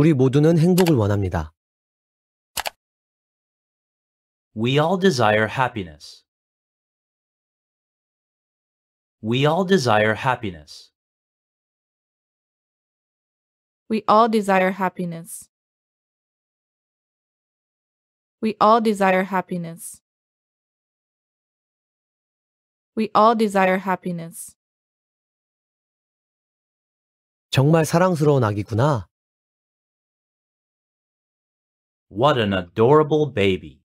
우리 모두는 행복을 원합니다. We all desire happiness. We all desire happiness. We all desire happiness. We all desire happiness. We all desire happiness. 정말 사랑스러운 아기구나. What an adorable baby.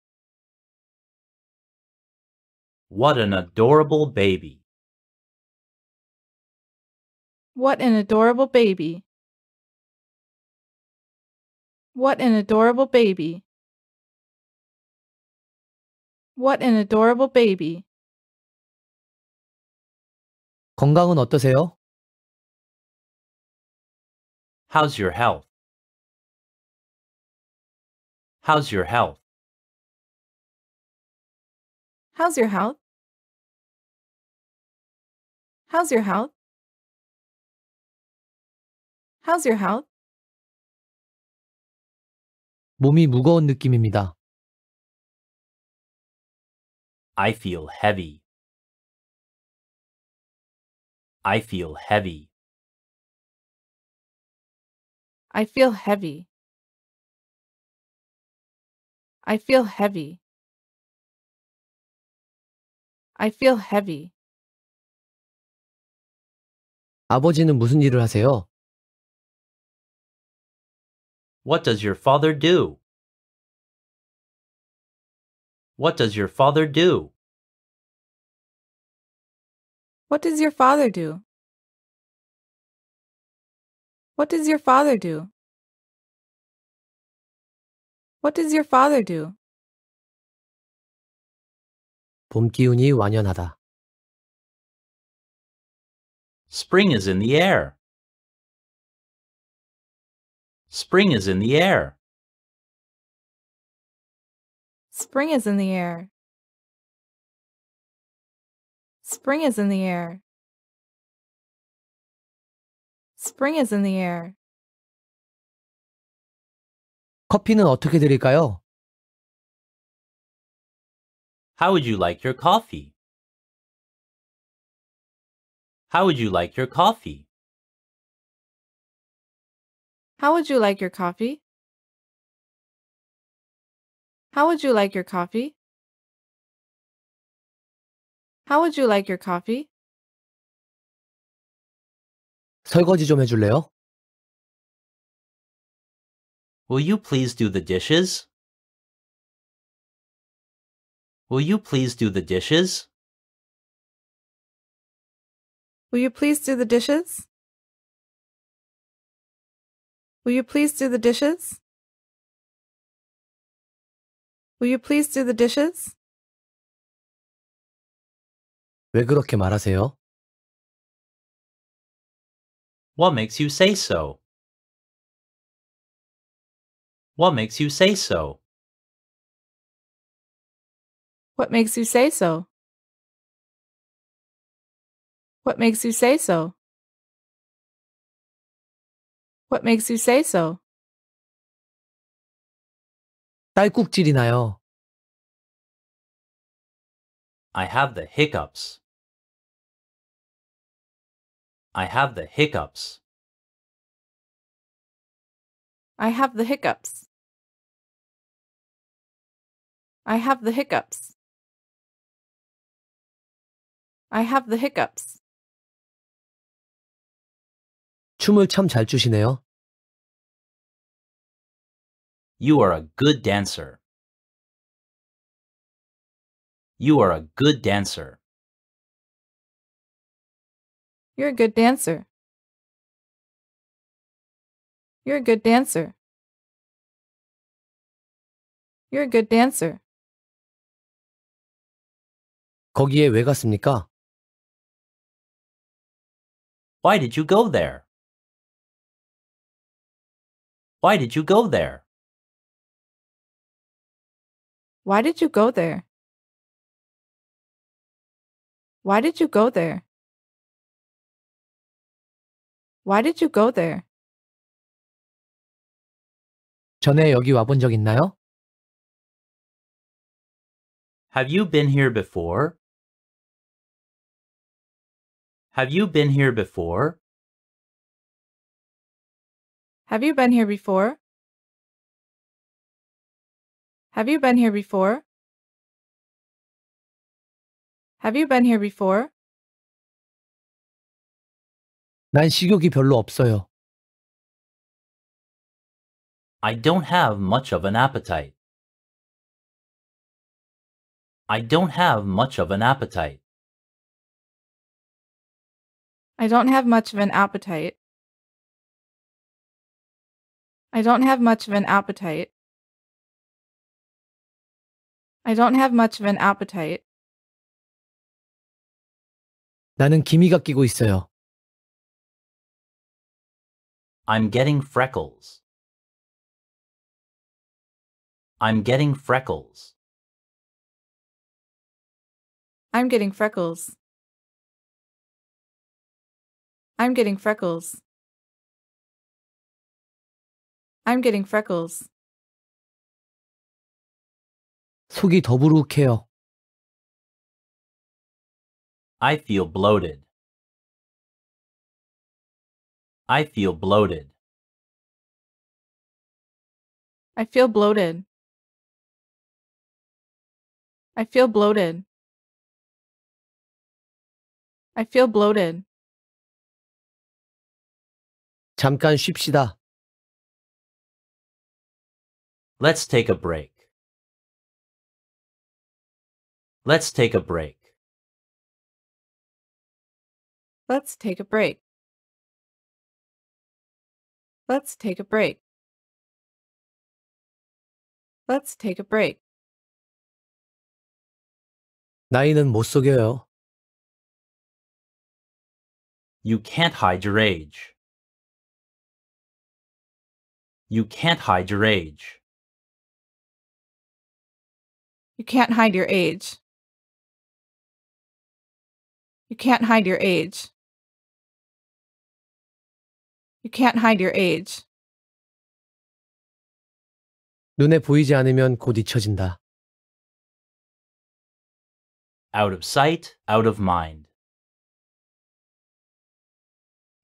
What an adorable baby. What an adorable baby. What an adorable baby. What an adorable baby. 건강은 어떠세요? How's your health? How's your health? How's your health? How's your health? How's your health? 몸이 무거운 느낌입니다. I feel heavy. I feel heavy. I feel heavy. I feel heavy. I feel heavy. 아버지는 무슨 일을 하세요? What does your father do? What does your father do? What does your father do? What does your father do? What does your father do? 봄 기운이 완연하다. Spring is in the air. Spring is in the air. Spring is in the air. Spring is in the air. Spring is in the air. 커피는 어떻게 드릴까요? How would you like your coffee? How would you like your coffee? How would you like your coffee? How would you like your coffee? How would you like your coffee? 설거지 좀 해줄래요? Will you please do the dishes? Will you please do the dishes? Will you please do the dishes? Will you please do the dishes? Will you please do the dishes? 왜 그렇게 말하세요? What makes you say so? What makes you say so? What makes you say so? What makes you say so? What makes you say so? 딸꾹질이 나요. I have the hiccups. I have the hiccups. I have the hiccups. I have the hiccups. I have the hiccups. 춤을 추시네요. You are a good dancer. You are a good dancer. You're a good dancer. You're a good dancer. You're a good dancer. 거기에 왜 갔습니까? Why did you go there? Why did you go there? Why did you go there? Why did you go there? Why did you go there? 전에 여기 와본 적 있나요? Have you been here before? Have you been here before? Have you been here before? Have you been here before? Have you been here before? 난 식욕이 별로 없어요. I don't have much of an appetite. I don't have much of an appetite. I don't have much of an appetite. I don't have much of an appetite. I don't have much of an appetite. 나는 기미가 끼고 있어요. I'm getting freckles. I'm getting freckles. I'm getting freckles. I'm getting freckles. I'm getting freckles. 속이 더부룩해요. I feel bloated. I feel bloated. I feel bloated. I feel bloated. I feel bloated. 잠깐 쉽시다. Let's take a break. Let's take a break. Let's take a break. Let's take a break. Let's take a break. 나이는 못 속여요. You can't hide your age. You can't hide your age. You can't hide your age. You can't hide your age. You can't hide your age. 눈에 보이지 않으면 곧 잊혀진다. out of sight, out of mind.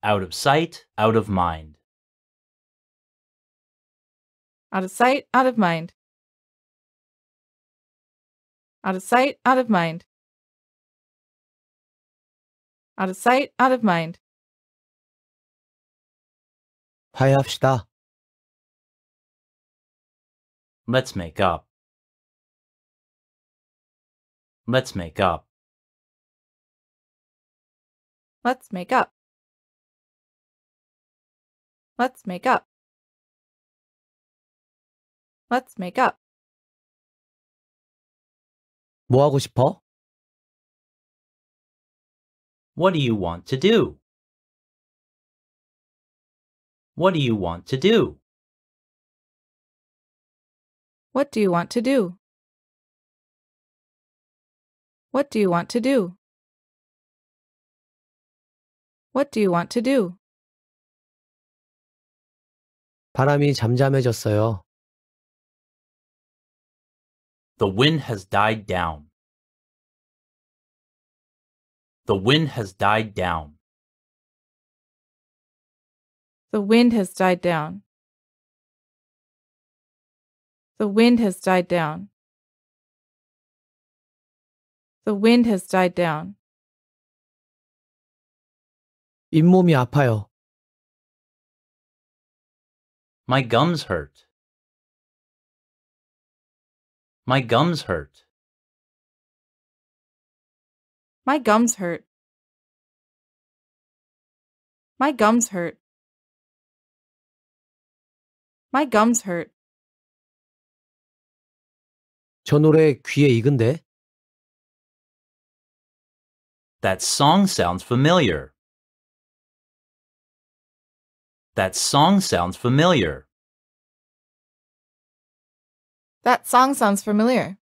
Out of sight, out of mind. Out of sight, out of mind. Out of sight, out of mind. Out of sight, out of mind. let us make up. Let's make up. Let's make up. Let's make up. Let's make up. 뭐 하고 싶어? What do you want to do? What do you want to do? What do you want to do? What do you want to do? What do you want to do? 바람이 잠잠해졌어요. The wind has died down. The wind has died down. The wind has died down. The wind has died down. The wind has died down. 잇몸이 아파요. My gums hurt. My gums hurt. My gums hurt. My gums hurt. My gums hurt. 저 노래 귀에 익은데? That song sounds familiar. That song sounds familiar. That song sounds familiar.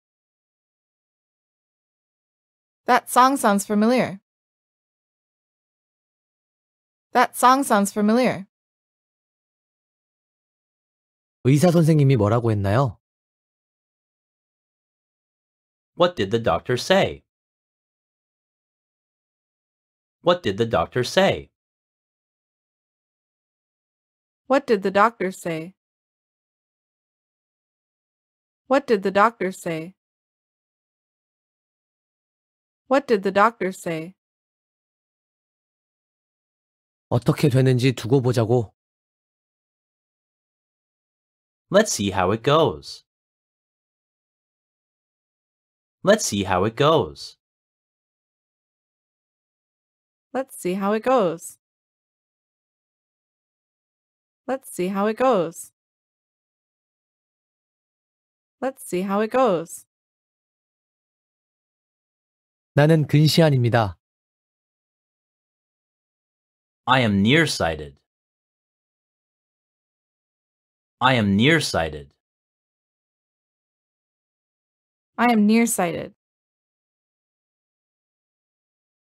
That song sounds familiar. That song sounds familiar. 의사 선생님이 뭐라고 했나요? What did the doctor say? What did the doctor say? What did the doctor say? What did the doctor say? What did the doctor say? 어떻게 되는지 두고 보자고. Let's see how it goes. Let's see how it goes. Let's see how it goes. Let's see how it goes. Let's see how it goes. 나는 근시안입니다. I am nearsighted. I am nearsighted. I am nearsighted.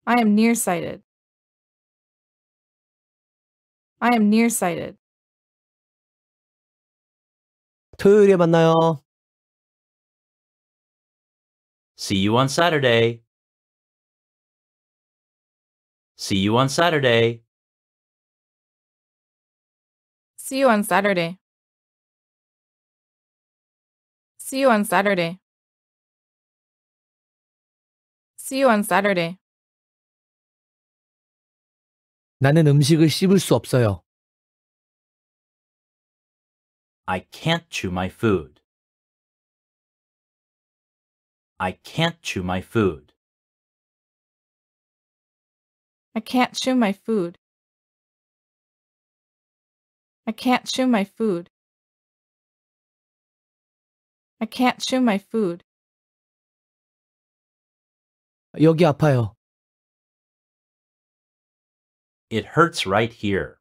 I am nearsighted. I am nearsighted. 토요일에 만나요. See you on Saturday. See you on Saturday. See you on Saturday. See you on Saturday. See you on Saturday. 나는 음식을 씹을 수 없어요. I can't chew my food. I can't chew my food. I can't chew my food. I can't chew my food. I can't chew my food. 여기 아파요. It hurts right here.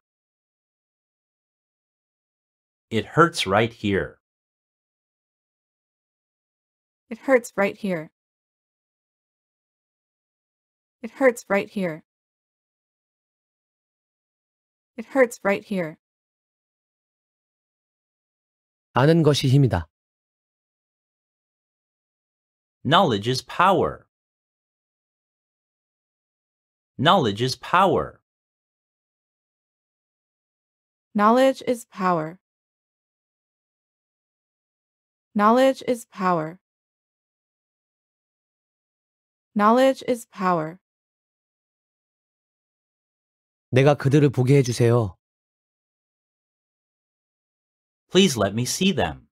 It hurts right here. It hurts right here. It hurts right here. It hurts right here. 아는 것이 힘이다. Knowledge is power. Knowledge is power. Knowledge is power. Knowledge is power. Knowledge is power. 내가 그들을 보게 Please let me see them.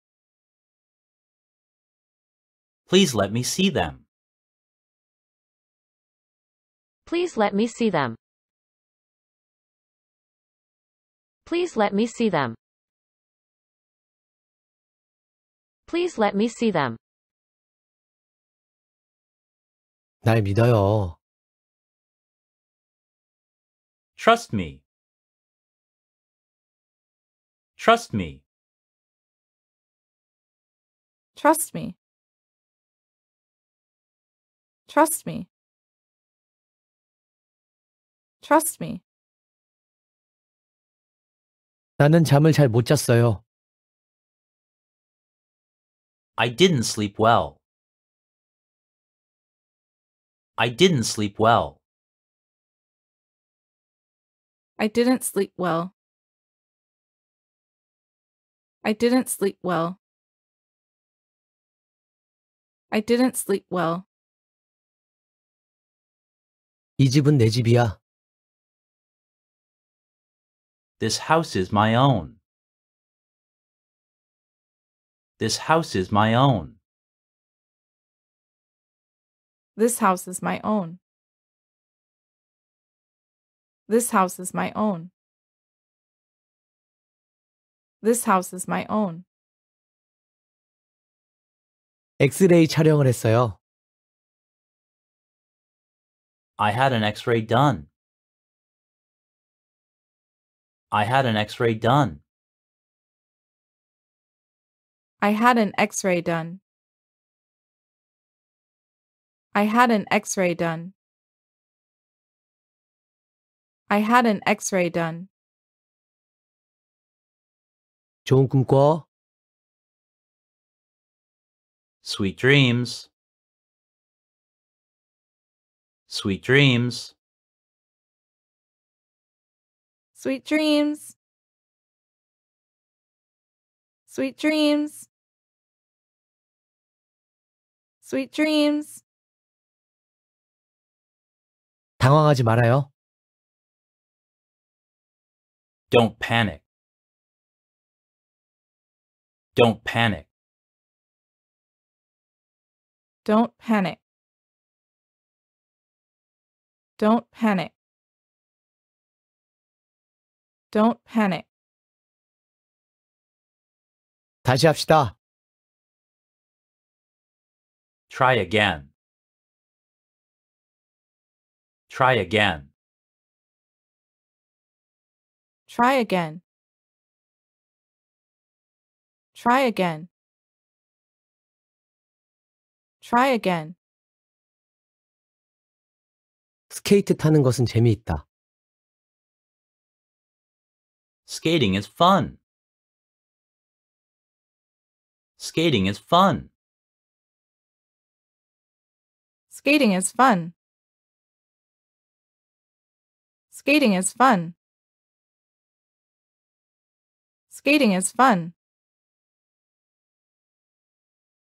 Please let me see them. Please let me see them. Please let me see them. Please let me see them. 날 믿어요. Trust me. Trust me. Trust me. Trust me. Trust me. 나는 잠을 잘 잤어요. I didn't sleep well. I didn't sleep well. I didn't sleep well. I didn't sleep well. I didn't sleep well. 이 집은 내 집이야. This house is my own. This house is my own. This house is my own. This house is my own. This house is my own. 엑스레이 촬영을 했어요. I had an x-ray done. I had an x ray done. I had an x ray done. I had an x ray done. I had an x ray done. 좋은 꿈 꿔. Sweet dreams. Sweet dreams. Sweet dreams. Sweet dreams. Sweet dreams. 당황하지 말아요. Don't panic. Don't panic. Don't panic. Don't panic. Don't panic. 합시다. Try again. Try again. Try again. Try again. Try again. 스케이트 타는 것은 재미있다. Skating is fun. Skating is fun. Skating is fun. Skating is fun. Skating is fun.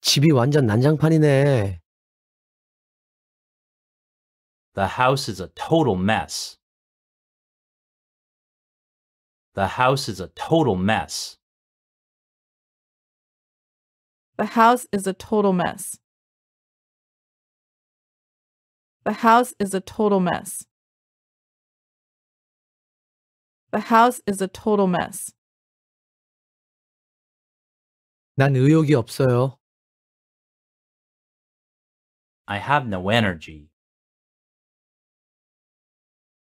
집이 완전 난장판이네. The house is a total mess. The house is a total mess. The house is a total mess. The house is a total mess. The house is a total mess. 난 의욕이 없어요. I have no energy.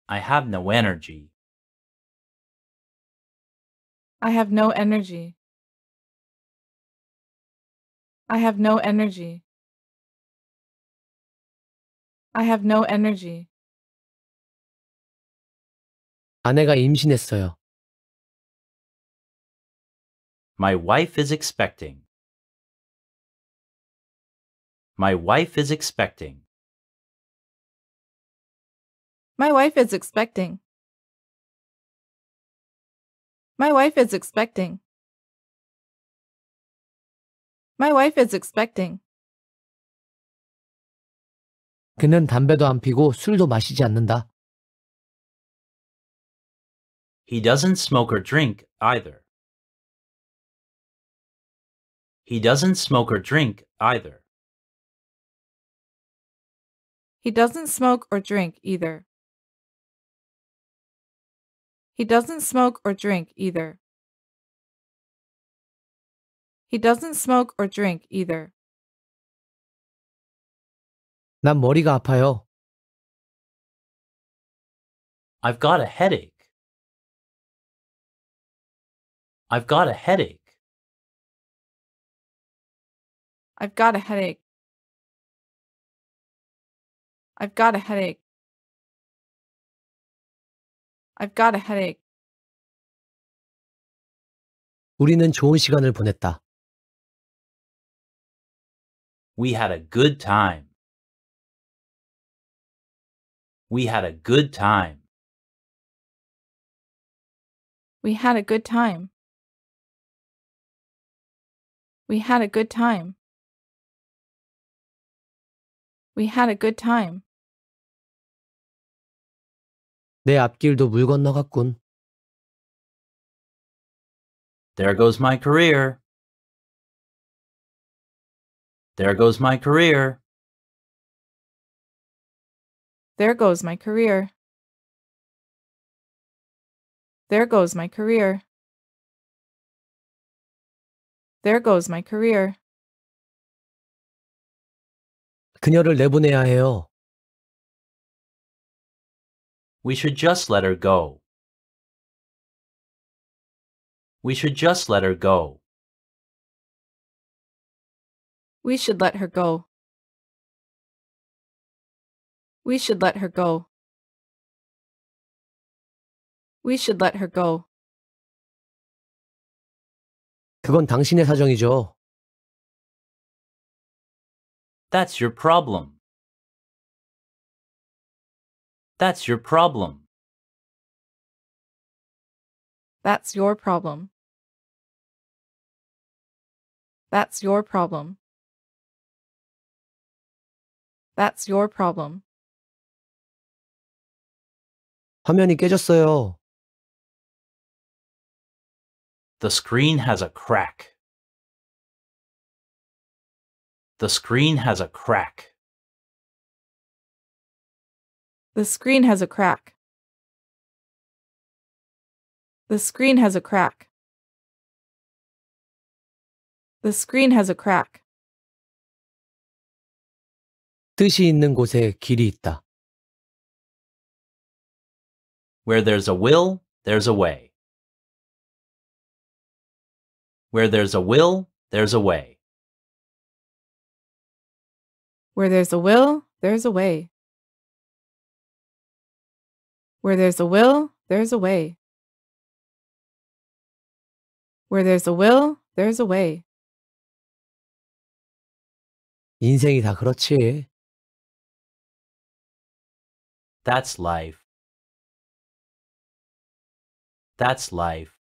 I have no energy. I have no energy. I have no energy. I have no energy. 아내가 임신했어요. My wife is expecting. My wife is expecting. My wife is expecting. My wife is expecting. My wife is expecting. 그는 담배도 안 피고 술도 마시지 않는다. He doesn't smoke or drink either. He doesn't smoke or drink either. He doesn't smoke or drink either. He doesn't smoke or drink either. He doesn't smoke or drink either. 난 머리가 아파요. I've got a headache. I've got a headache. I've got a headache. I've got a headache. I've got a headache. 우리는 좋은 시간을 보냈다. We had a good time. We had a good time. We had a good time. We had a good time. We had a good time. 내 앞길도 물 건너갔군. There goes my career. There goes my career. There goes my career. There goes my career. There goes my career. 그녀를 내보내야 해요. We should just let her go. We should just let her go. We should let her go. We should let her go. We should let her go. 그건 당신의 사정이죠. That's your problem. That's your problem. That's your problem. That's your problem. That's your problem. 화면이 깨졌어요. The screen has a crack. The screen has a crack. The screen has a crack. The screen has a crack. The screen has a crack. 뜻이 있는 곳에 길이 있다. Where there's a will, there's a way. Where there's a will, there's a way. Where there's a will, there's a way. Where there's a will, there's a way. Where there's a will, there's a way. 인생이 다 그렇지. That's life. That's life.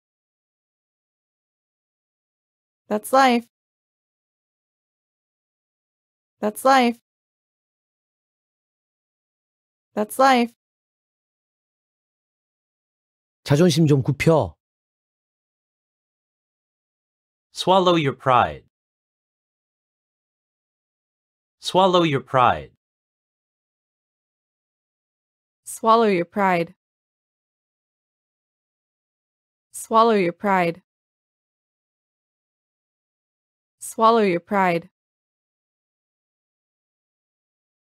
That's life. That's life. That's life. 자존심 좀 굽혀. Swallow your pride. Swallow your pride. Swallow your pride. Swallow your pride. Swallow your pride.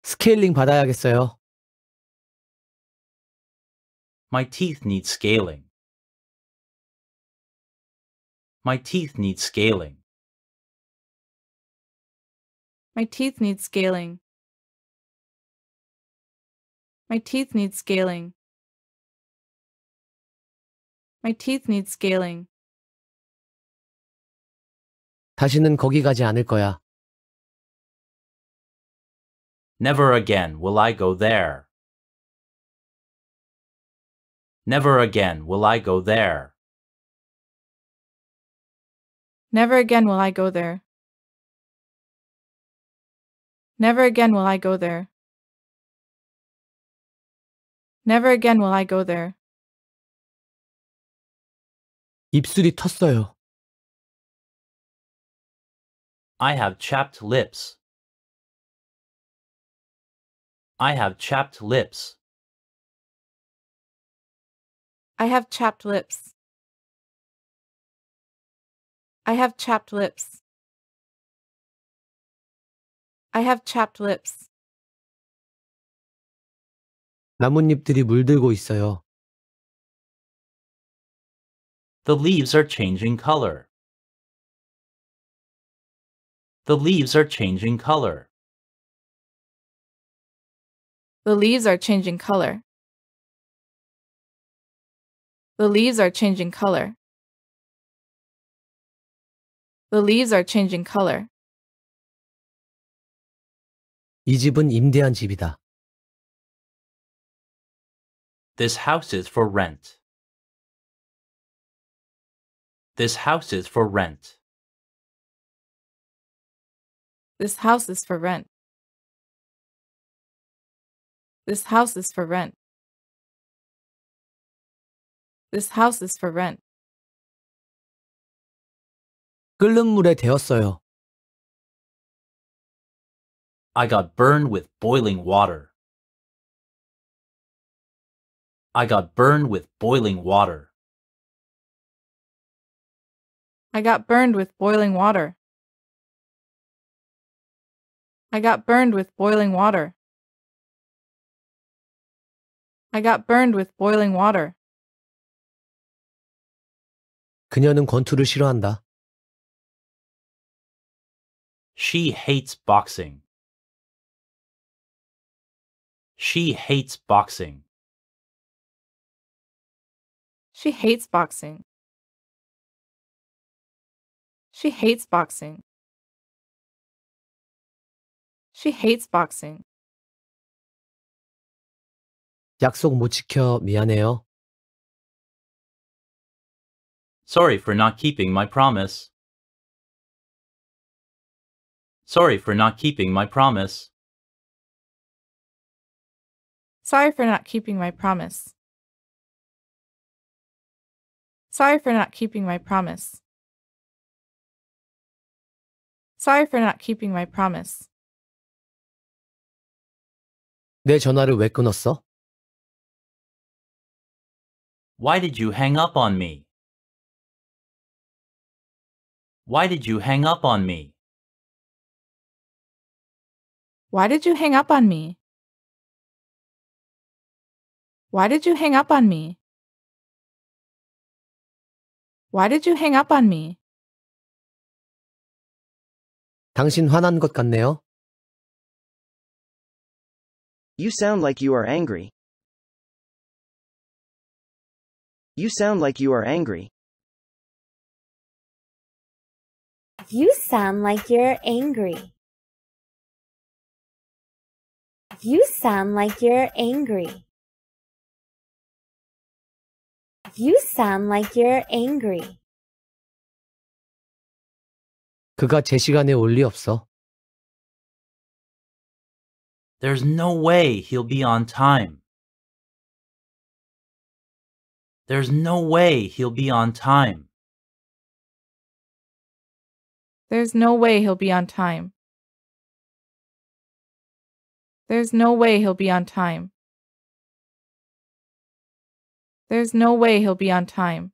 스케일링 받아야겠어요. My teeth need scaling. My teeth need scaling. My teeth need scaling. My teeth need scaling. My teeth need scaling. 다시는 거기 가지 않을 거야. Never again will I go there. Never again will I go there. Never again will I go there. Never again will I go there. Never again will I go there. 입술이 텄어요. I have chapped lips. I have chapped lips. I have chapped lips. I have chapped lips. I have chapped lips. 나뭇잎들이 물들고 있어요. The leaves are changing color. The leaves are changing color. The leaves are changing color. The leaves are changing color. The leaves are changing color. 이 집은 임대한 집이다. This house is for rent. This house is for rent. This house is for rent. This house is for rent. This house is for rent. 끓는 물에 I got burned with boiling water. I got burned with boiling water. I got burned with boiling water. I got burned with boiling water. I got burned with boiling water. 그녀는 권투를 싫어한다. She hates boxing. She hates boxing. She hates boxing. She hates boxing. She hates boxing. 약속 못 지켜 미안해요. Sorry for not keeping my promise. Sorry for not keeping my promise. Sorry for not keeping my promise. Sorry for not keeping my promise. Sorry for not keeping my promise. 내 전화를 왜 끊었어? Why did you hang up on me? Why did you hang up on me? Why did you hang up on me? Why did you hang up on me? Why did you hang up on me? 당신 화난 것 같네요. You sound like you are angry. You sound like you are angry. You sound like you're angry. You sound like you're angry. You sound like you're angry. 그가 제 시간에 올리 없어. There's no way he'll be on time. There's no way he'll be on time. There's no way he'll be on time. There's no way he'll be on time. There's no way he'll be on time.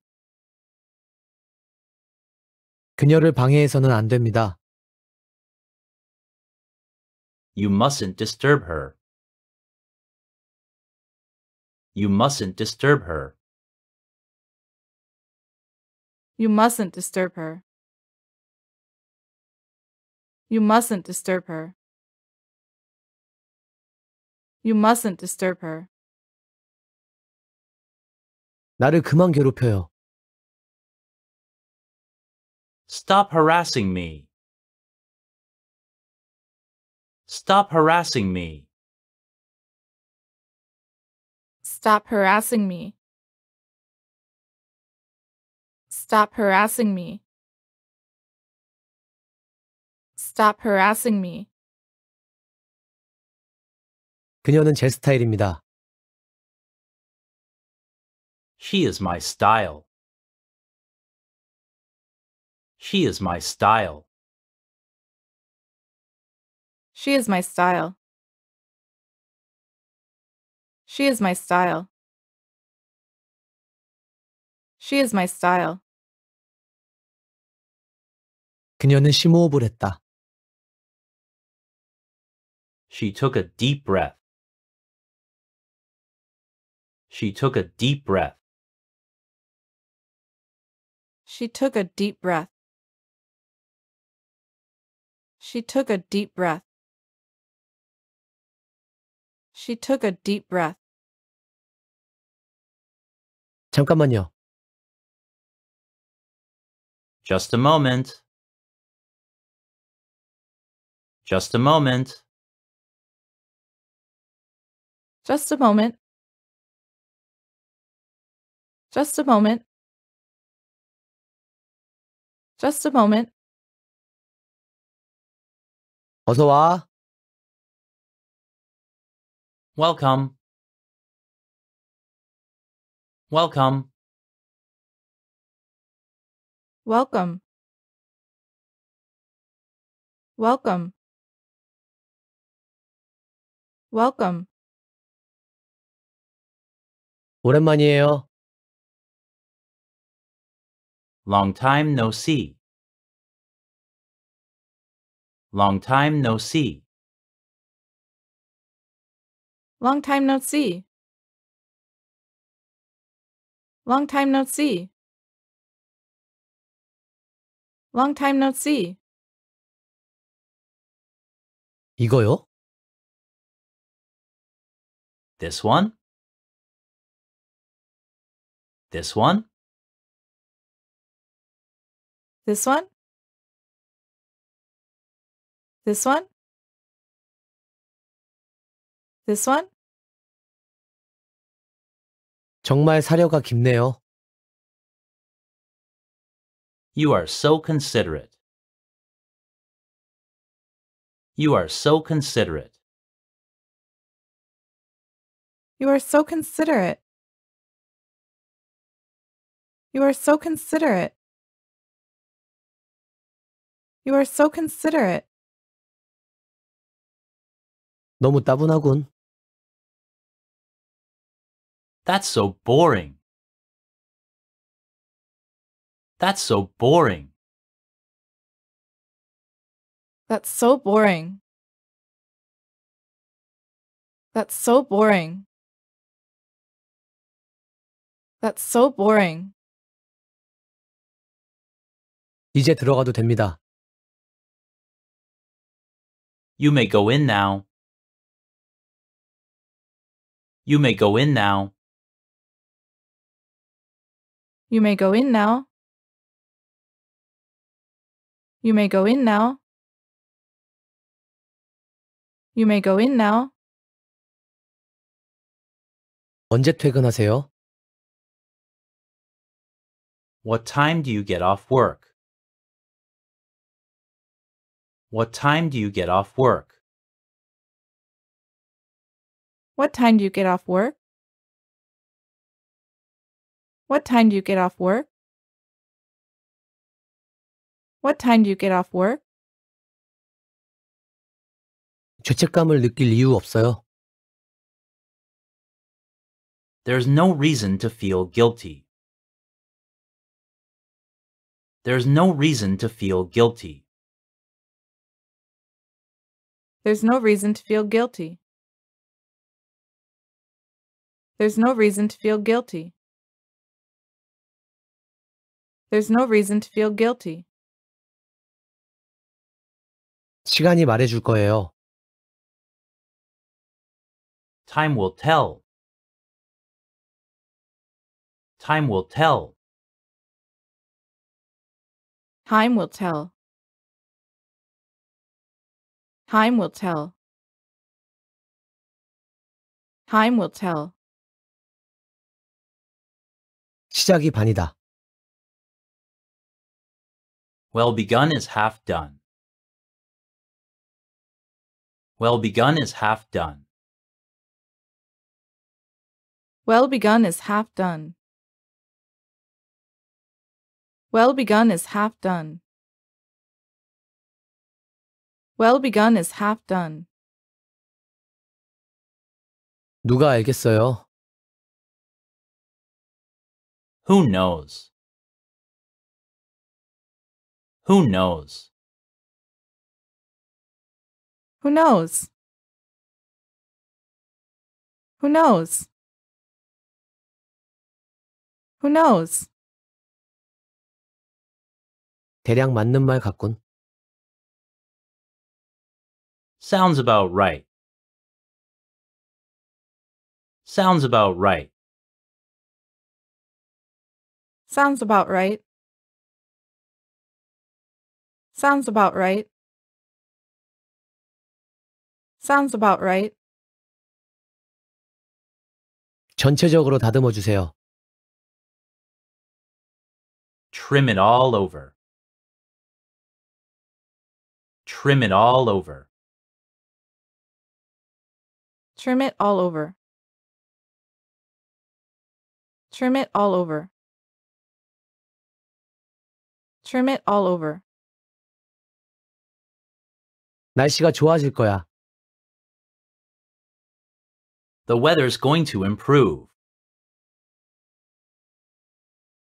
그녀를 방해해서는 안 됩니다. You mustn't disturb her. You mustn't disturb her. You mustn't disturb her. You mustn't disturb her. You mustn't disturb her. 나를 그만 괴롭혀요. Stop harassing me. Stop harassing me. Stop harassing me. Stop harassing me. stop harassing me. 그녀는 제 스타일입니다. She is my style. She is my style. She is my style. She is my style. She is my style. 그녀는 심호흡을 했다. She took a deep breath. She took a deep breath. She took a deep breath. She took a deep breath. She took a deep breath. 잠깐만요. Just a moment. Just a moment. Just a moment. Just a moment. Just a moment. 어서 와. Welcome. Welcome. Welcome. Welcome. Welcome. 오랜만이에요. Long time no see. Long time no see. Long time no see. Long time no see. Long time no see. 이거요? This one? This one? This one? This one? This one? 정말 사려가 깊네요. You are so considerate. You are so considerate. You are so considerate. You are so considerate. You are so considerate. 너무 따분하군. That's so boring. That's so boring. That's so boring. That's so boring. That's so boring. 이제 들어가도 됩니다. You may go in now. You may go in now. You may go in now. You may go in now. You may go in now. 언제 퇴근하세요? What time do you get off work? What time do you get off work? What time do you get off work? What time do you get off work? What time do you get off work? 죄책감을 느낄 이유 없어요. There's no reason to feel guilty. There's no reason to feel guilty. There's no reason to feel guilty. There's no reason to feel guilty. There's no reason to feel guilty. 시간이 말해줄 거예요. Time will tell. Time will tell. Time will tell. Time will tell. Time will tell. 시작이 반이다. Well begun is half done. Well begun is half done. Well begun is half done. Well begun is half done. Well begun is half done. 누가 알겠어요? Who knows? Who knows? Who knows? Who knows? Who knows? 대략 맞는 말 같군. Sounds about right. Sounds about right. Sounds about right. Sounds about right. Sounds about right. 전체적으로 다듬어 주세요. Trim it all over. Trim it all over. Trim it all over. Trim it all over. Trim it all over. 날씨가 좋아질 거야. The weather's going to improve.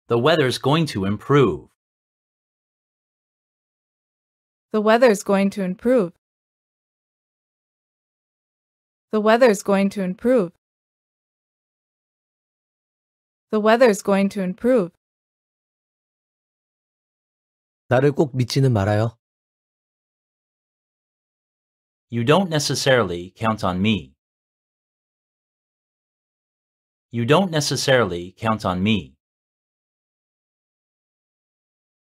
The weather's going to improve. The weather's going to improve. The weather's going to improve. The weather's going to improve. 나를 꼭 믿지는 말아요. You don't necessarily count on me. You don't necessarily count on me.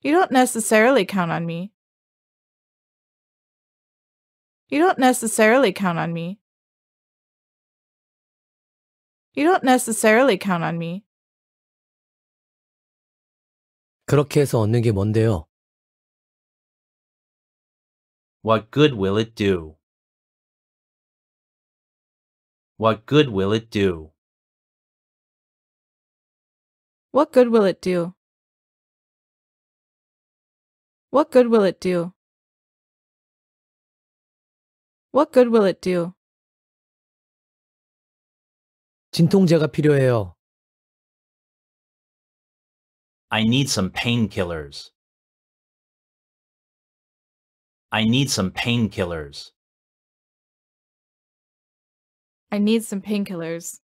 You don't necessarily count on me. You don't necessarily count on me. You don't necessarily count on me. 그렇게 해서 얻는 게 뭔데요? What good will it do? What good will it do? What good will it do? What good will it do? What good will it do? 진통제가 필요해요. I need some painkillers. I need some painkillers. I need some painkillers.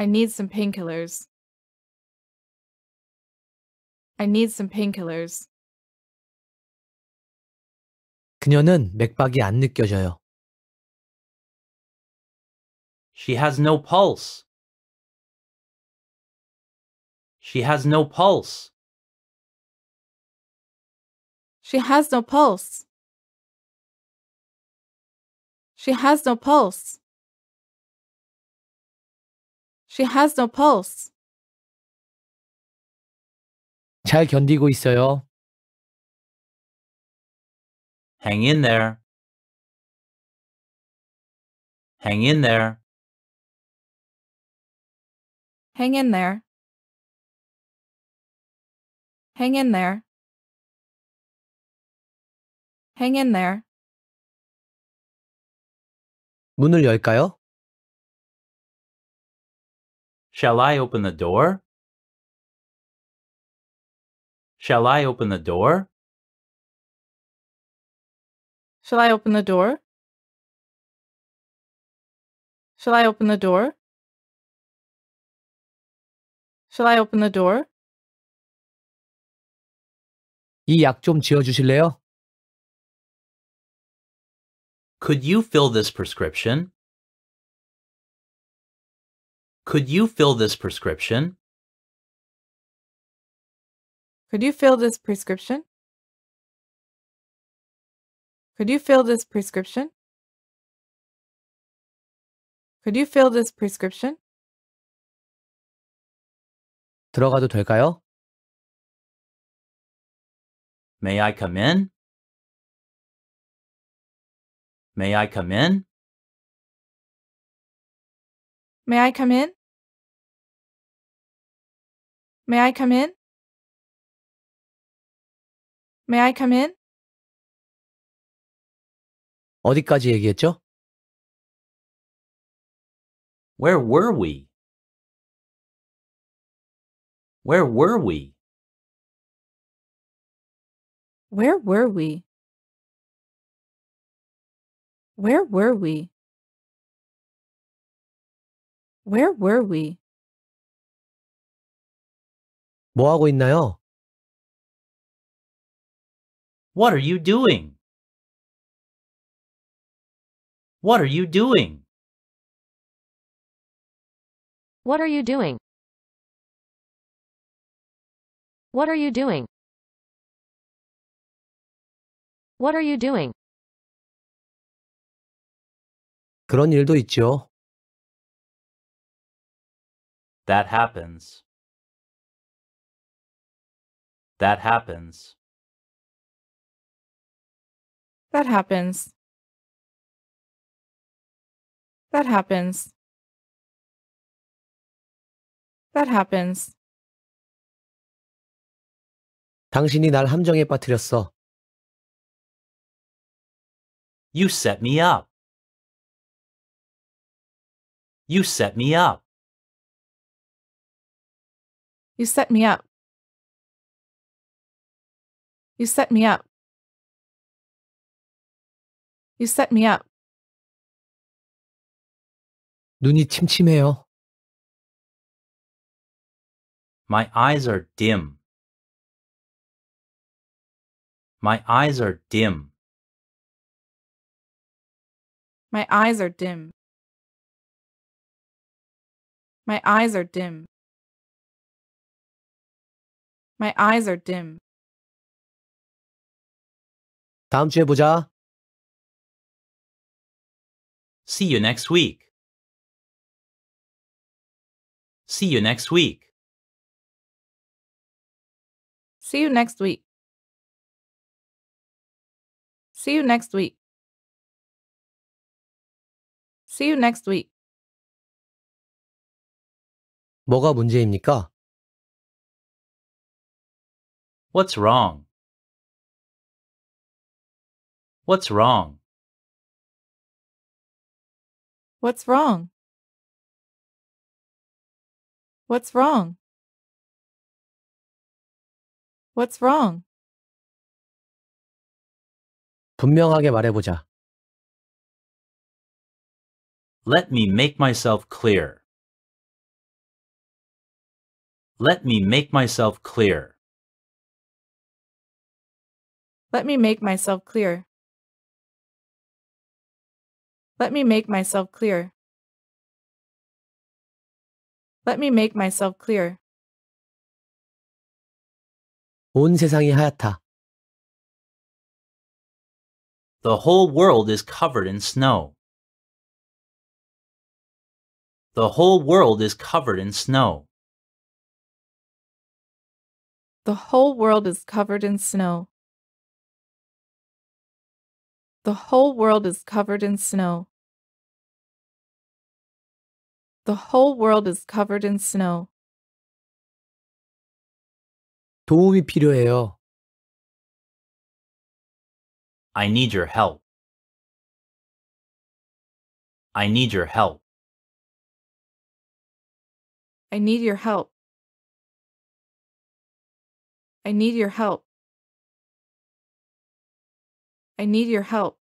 I need some painkillers. I need some painkillers. 그녀는 맥박이 안 느껴져요. She has no pulse. She has no pulse. She has no pulse. She has no pulse. She has no pulse. 잘 견디고 있어요. Hang in there. Hang in there. Hang in there. Hang in there. Hang in there. 문을 열까요? Shall I open the door? Shall I open the door? Shall I open the door? Shall I open the door? Shall I open the door? 이 지어 주실래요? Could you fill this prescription? Could you fill this prescription? Could you fill this prescription? Could you fill this prescription? Could you fill this prescription? 들어가도 될까요? May I come in? May I come in? May I come in? May I come in? May I come in? 어디까지 얘기했죠? Where were we? Where were we? Where were we? Where were we? Where were we? 뭐 하고 있나요? What are you doing? What are you doing? What are you doing? What are you doing? What are you doing? 그런 일도 있죠. That happens. That happens. That happens. That happens. That happens. 당신이 날 함정에 빠뜨렸어. You set me up. You set me up. You set me up. You set me up. You set me up. 눈이 침침해요. My eyes are dim. My eyes are dim. My eyes are dim. My eyes are dim. My eyes are dim. 다음 주에 보자. See you next week. See you next week. See you next week. See you next week. See you next week. 뭐가 문제입니까? What's wrong? What's wrong? What's wrong? What's wrong? What's wrong? 분명하게 말해보자. Let me make myself clear. Let me make myself clear. Let me make myself clear. Let me make myself clear. Let me make myself clear. 온 세상이 하얗다. The whole world is covered in snow. The whole world is covered in snow. The whole world is covered in snow. The whole world is covered in snow. The whole world is covered in snow. 도움이 필요해요. I need your help. I need your help. I need your help. I need your help. I need your help.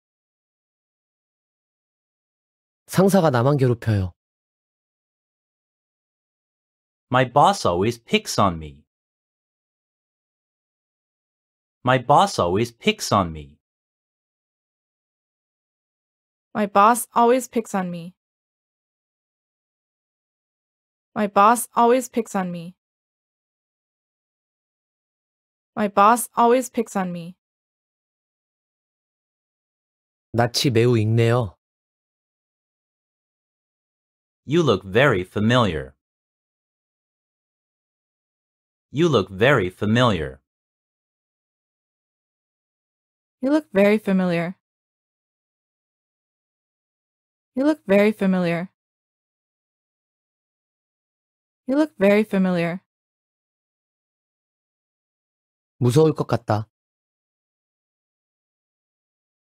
상사가 나만 괴롭혀요. My boss always picks on me. My boss always picks on me. My boss always picks on me. My boss always picks on me. My boss always picks on me. 낯이 매우 익네요. You look very familiar. You look very familiar. You look very familiar. You look very familiar. You look very familiar. 무서울 것 같다.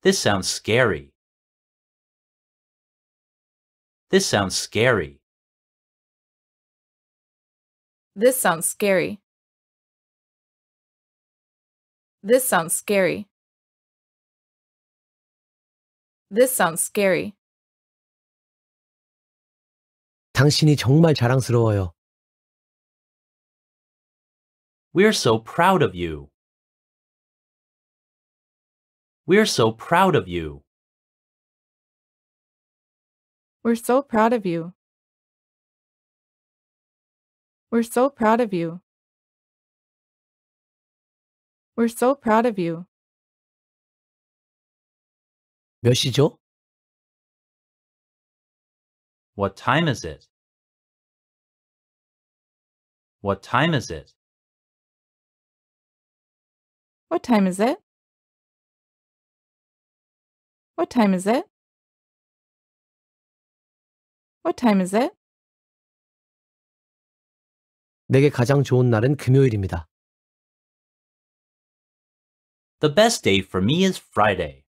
This sounds scary. This sounds scary. This sounds scary. This sounds scary. This sounds scary. 당신이 정말 자랑스러워요. We're so proud of you. We're so proud of you. We're so proud of you. We're so proud of you. We're so proud of you. 몇 시죠? What time is it? What time is it? What time is it? What time is it? What time is it? 내게 가장 좋은 날은 금요일입니다. The best day for me is Friday.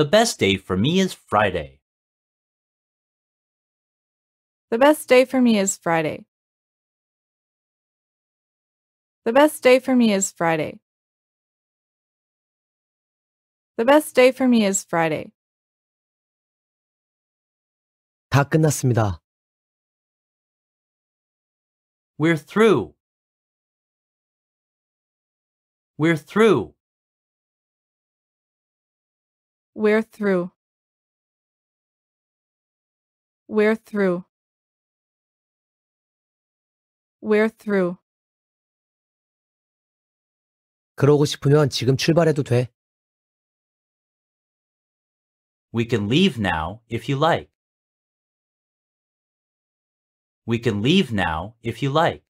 The best day for me is Friday. The best day for me is Friday. The best day for me is Friday. The best day for me is Friday. 다 끝났습니다. We're through. We're through. We're through? we through? through? 그러고 싶으면 지금 출발해도 돼. We can leave now if you like. We can leave now if you like.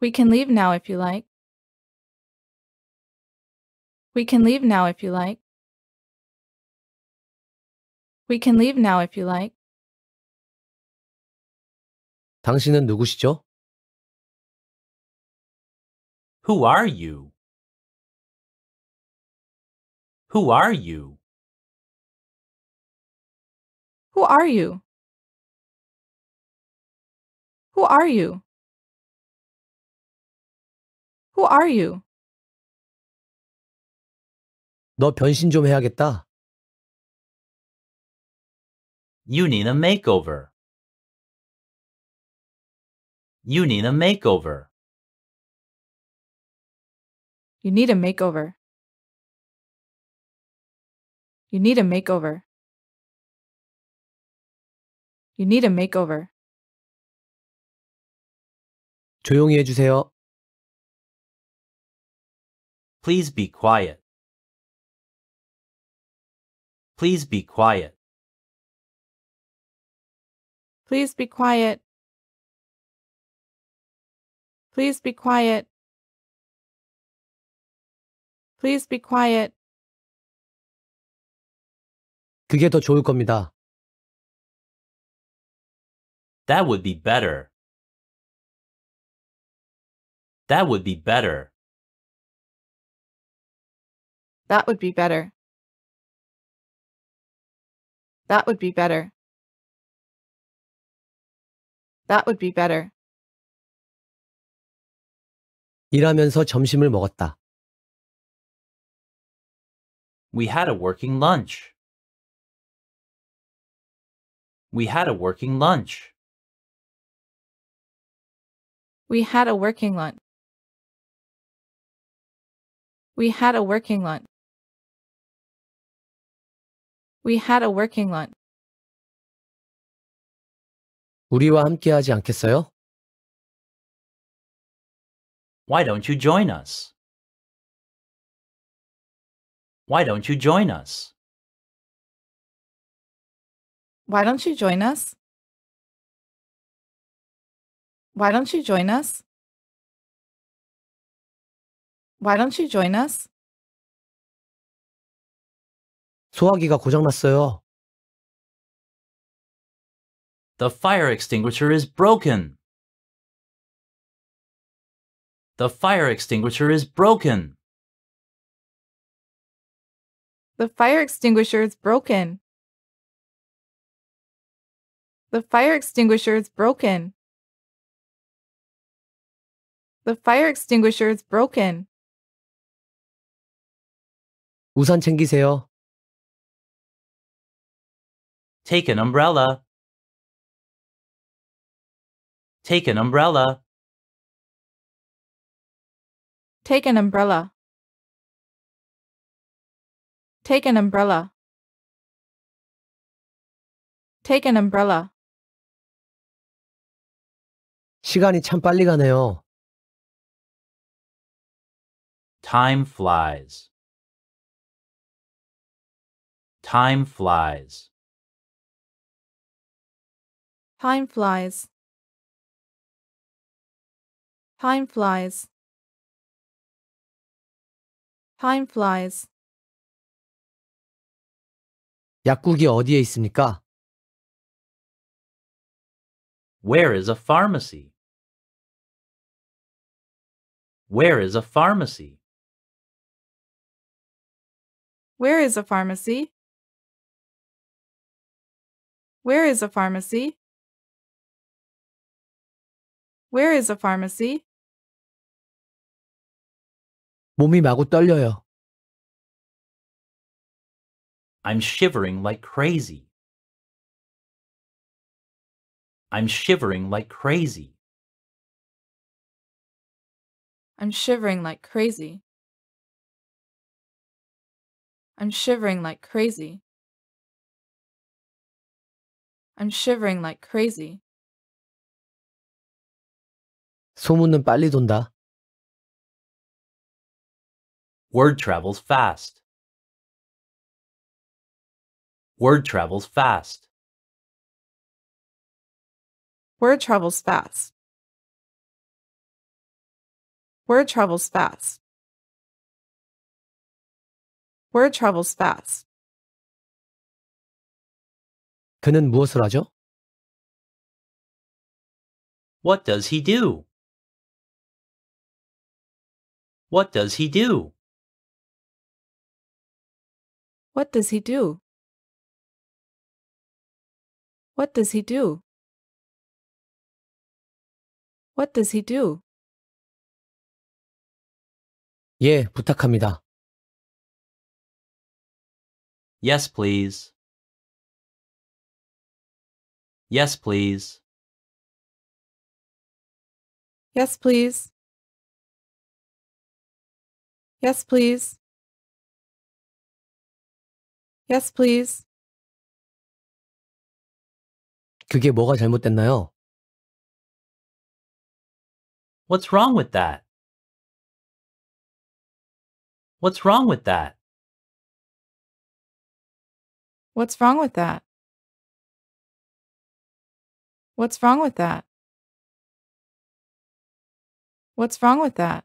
We can leave now if you like. We can leave now if you like. We can leave now if you like. 당신은 누구시죠? Who are you? Who are you? Who are you? Who are you? Who are you? 너 변신 좀 해야겠다. You need a makeover. You need a makeover. You need a makeover. You need a makeover. You need a makeover. 조용히 해주세요. Please be quiet. Please be quiet. Please be quiet. Please be quiet. Please be quiet. 그게 더 좋을 겁니다. That would be better. That would be better. That would be better. That would be better. That would be better. 일하면서 점심을 먹었다. We had a working lunch. We had a working lunch. We had a working lunch. We had a working lunch. We had a working lunch. 우리와 함께 하지 않겠어요? Why don't you join us? Why don't you join us? Why don't you join us? Why don't you join us? Why don't you join us? 소화기가 고장났어요. The fire extinguisher is broken. The fire extinguisher is broken. The fire extinguisher is broken. The fire extinguisher is broken. The fire extinguisher is broken. 우산 챙기세요. Take an umbrella. Take an umbrella. Take an umbrella. Take an umbrella. Take an umbrella. 시간이 참 빨리 가네요. Time flies. Time flies. Time flies. Time flies. Time flies. 약국이 어디에 있습니까? Where is a pharmacy? Where is a pharmacy? Where is a pharmacy? Where is a pharmacy? Where is a pharmacy? 몸이 마구 떨려요. I'm shivering like crazy. I'm shivering like crazy. I'm shivering like crazy. I'm shivering like crazy. I'm shivering like crazy. 소문은 빨리 돈다. Word travels fast. Word travels fast. Word travels fast. Word travels fast. Word travels fast. 그는 무엇을 하죠? What does he do? What does he do? What does he do? What does he do? What does he do? 예, 부탁합니다. Yes, please. Yes, please. Yes, please. Yes, please. Yes, please. 그게 뭐가 잘못됐나요? What's wrong with that? What's wrong with that? What's wrong with that? What's wrong with that? What's wrong with that?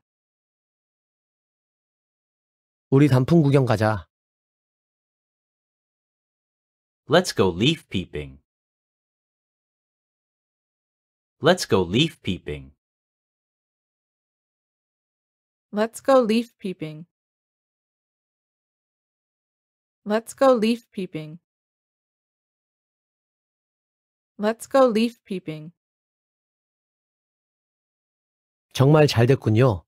우리 단풍 구경 가자. Let's go leaf peeping. Let's go leaf peeping. Let's go leaf peeping. Let's go leaf peeping. Let's go leaf peeping. 정말 잘 됐군요.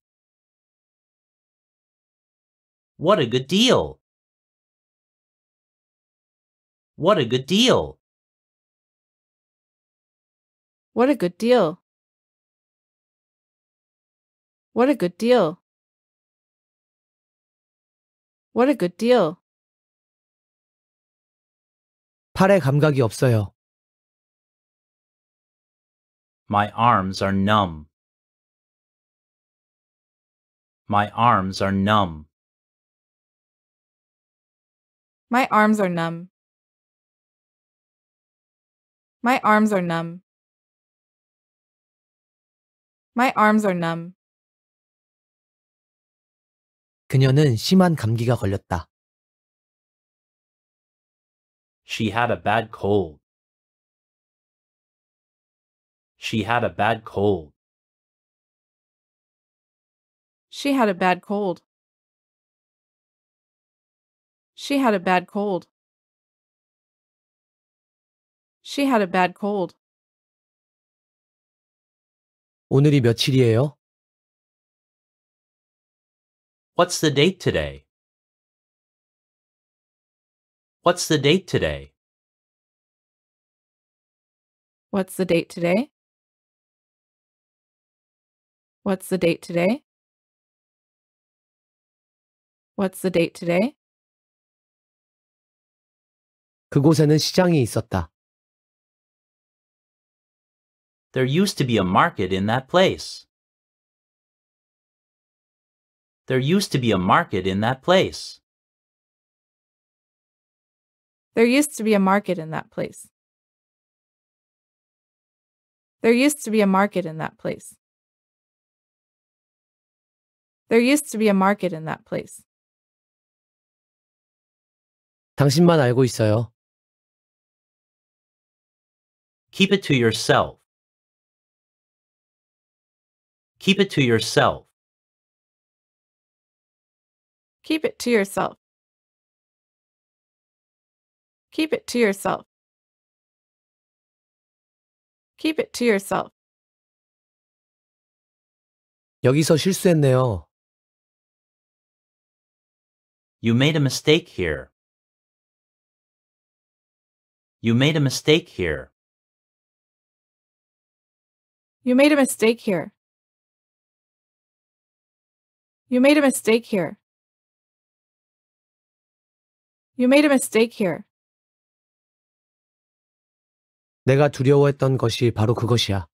What a good deal! What a good deal! What a good deal! What a good deal! What a good deal! 팔에 감각이 없어요. My arms are numb. My arms are numb. My arms are numb. My arms are numb. My arms are numb. 그녀는 심한 감기가 걸렸다. She had a bad cold. She had a bad cold. She had a bad cold. She had a bad cold. She had a bad cold. 오늘이 며칠이에요? What's the date today? What's the date today? What's the date today? What's the date today? What's the date today? 그곳에는 시장이 있었다. There used to be a market in that place. There used to be a market in that place. There used to be a market in that place. There used to be a market in that place. There used to be a market in that place. 당신만 알고 있어요. Keep it to yourself. Keep it to yourself. Keep it to yourself. Keep it to yourself. Keep it to yourself. 여기서 실수했네요. You made a mistake here. You made a mistake here. You made a mistake here. You made a mistake here. You made a mistake here. 내가 두려워했던 것이 바로 그것이야.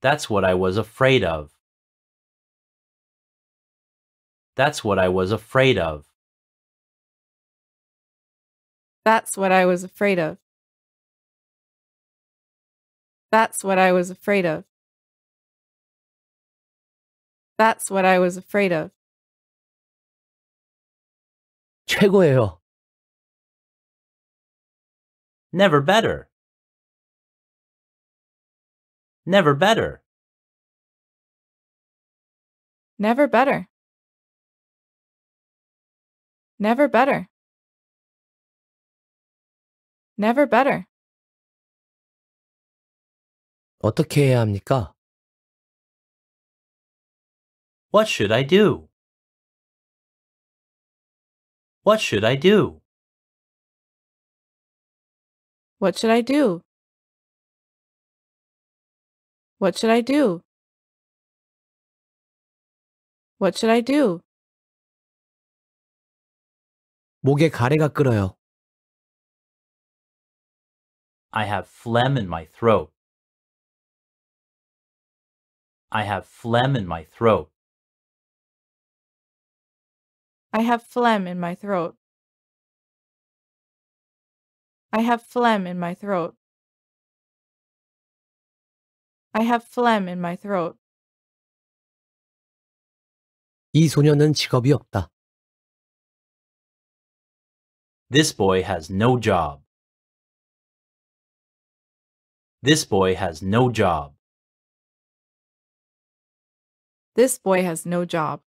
That's what I was afraid of. That's what I was afraid of. That's what I was afraid of. That's what I was afraid of. That's what I was afraid of. 최고예요. Never better. Never better. Never better. Never better. Never better. 어떻게 해야 합니까? What should I do? What should I do? What should I do? What should I do? What should I do? 목에 가래가 끓어요. I have phlegm in my throat. I have phlegm in my throat. I have phlegm in my throat. I have phlegm in my throat. I have phlegm in my throat. 이 소년은 직업이 없다. This boy has no job. This boy has no job. This boy has no job.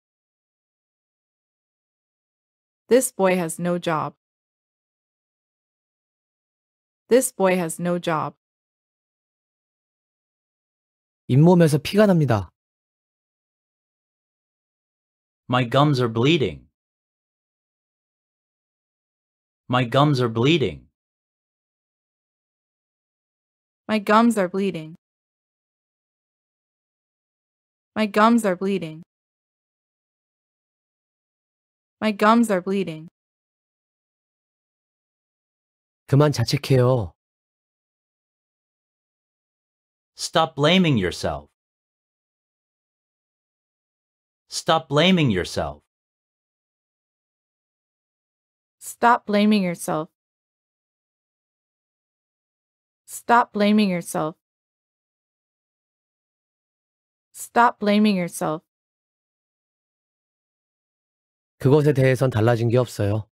This boy has no job. This boy has no job. 잇몸에서 피가 납니다. My gums are bleeding. My gums are bleeding. My gums are bleeding. My gums are bleeding. My gums are bleeding. 그만 자책해요. Stop blaming yourself. Stop blaming yourself. Stop blaming yourself. Stop blaming yourself. Stop blaming yourself. 그것에 대해선 달라진 게 없어요.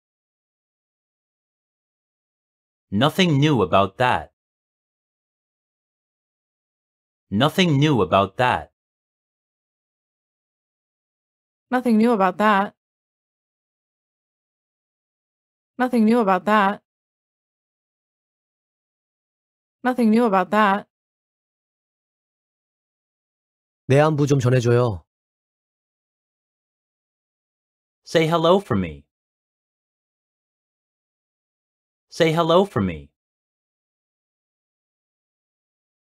Nothing new about that. Nothing new about that. Nothing new about that. Nothing new about that. Nothing new about that. 내 안부 좀 전해줘요. Say hello for me. Say hello for me.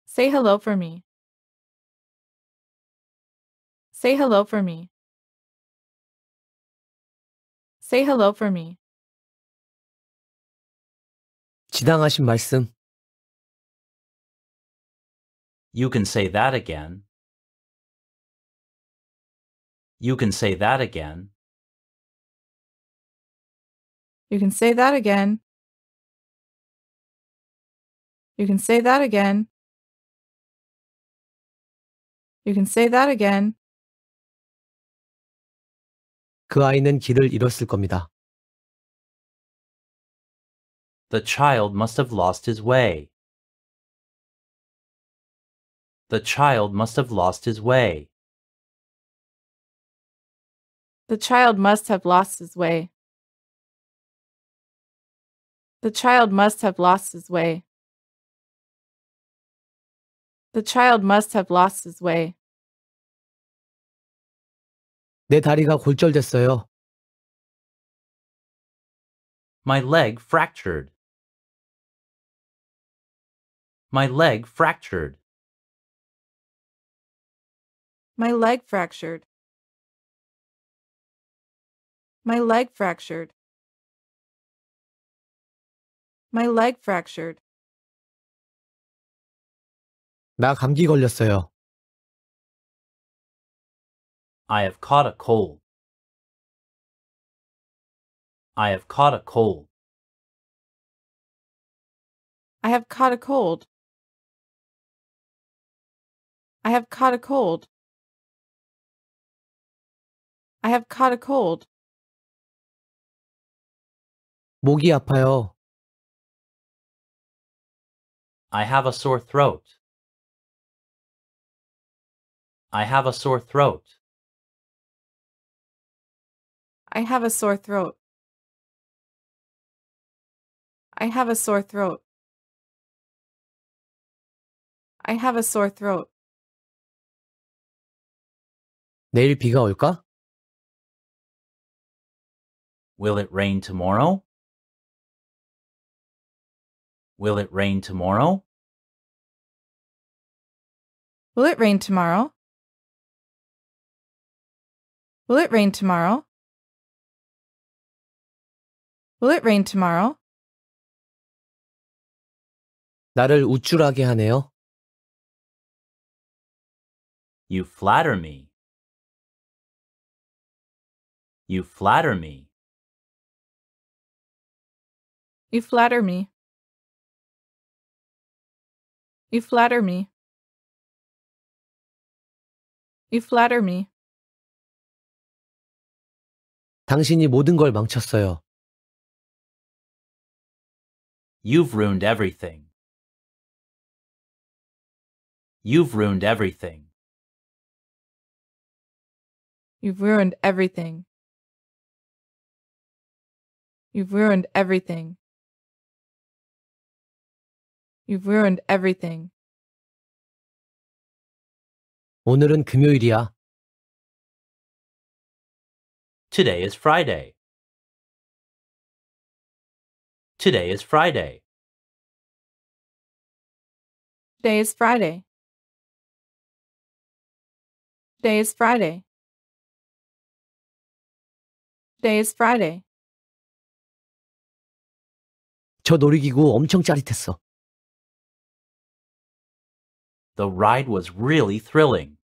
Say hello for me. Say hello for me. Say hello for me. 지당하신 말씀. You can say that again. You can say that again. You can say that again. You can say that again. You can say that again. 그 아이는 길을 잃었을 겁니다. The child must have lost his way. The child must have lost his way. The child must have lost his way. The child must have lost his way. The child must have lost his way. 내 다리가 골절됐어요. My leg fractured. My leg fractured. My leg fractured. My leg fractured. My leg fractured. 나 감기 걸렸어요. I have caught a cold. I have caught a cold. I have caught a cold. I have caught a cold. I have caught a cold. 목이 아파요. I have a sore throat. I have a sore throat. I have a sore throat. I have a sore throat. I have a sore throat. 내일 비가 올까? Will it rain tomorrow? Will it rain tomorrow? Will it rain tomorrow? Will it rain tomorrow? Will it rain tomorrow? 나를 우쭐하게 하네요. You flatter me. You flatter me. You flatter me. You flatter me. You flatter me. 당신이 모든 걸 망쳤어요. You've ruined everything. You've ruined everything. You've ruined everything. You've ruined everything. You've ruined everything. 오늘은 금요일이야. Today is Friday. Today is Friday. Today is Friday. Today is Friday. Today is Friday. 저 놀이기구 엄청 짜릿했어. The ride was really thrilling.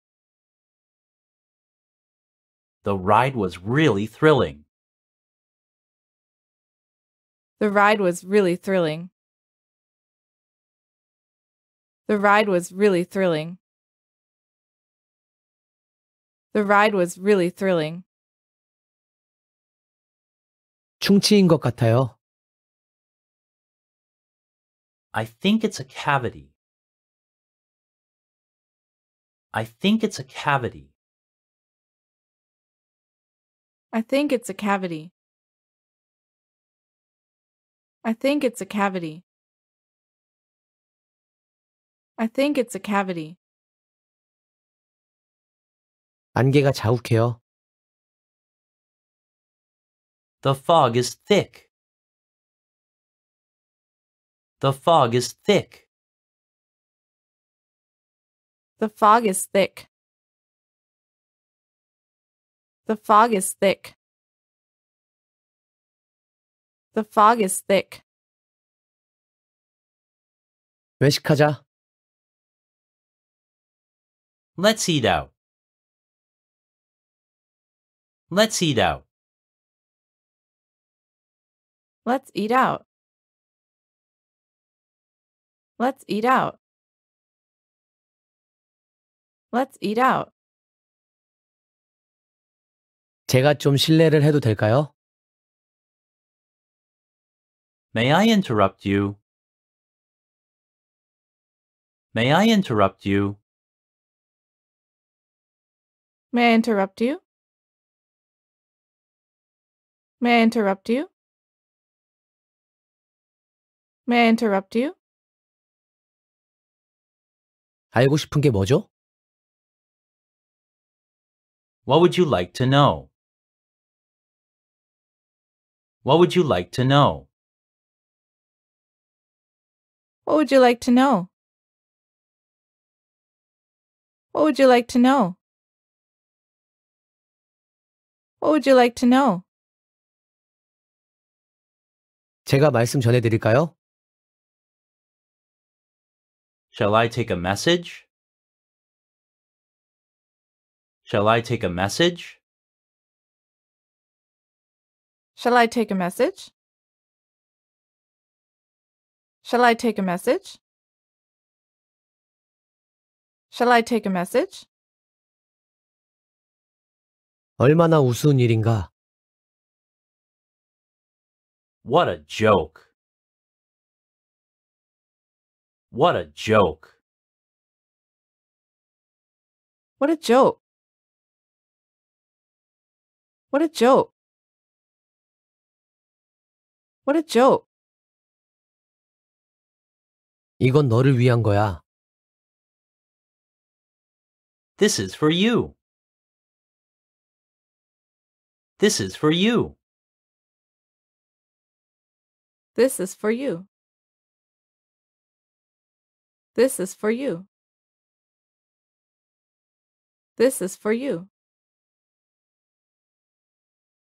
The ride was really thrilling. The ride was really thrilling. The ride was really thrilling. The ride was really thrilling. 충치인 것 같아요. I think it's a cavity. I think it's a cavity. I think it's a cavity. I think it's a cavity. I think it's a cavity. 안개가 자욱해요. The fog is thick. The fog is thick. The fog is thick. The fog is thick. The fog is thick. 외식하자. Let's eat out. Let's eat out. Let's eat out. Let's eat out. Let's eat out. 제가 좀 실례를 해도 될까요? May I interrupt you? May I interrupt you? May I interrupt you? May I interrupt you? May I interrupt you? 알고 싶은 게 뭐죠? What would you like to know? What would you like to know? What would you like to know? What would you like to know? What would you like to know? 제가 말씀 전해 드릴까요? Shall I take a message? Shall I take a message? Shall I take a message? Shall I take a message? Shall I take a message? 얼마나 우스운 일인가? What a joke. What a joke. What a joke. What a joke. What a joke. 이건 너를 위한 거야. This is for you. This is for you. This is for you. This is for you. This is for you.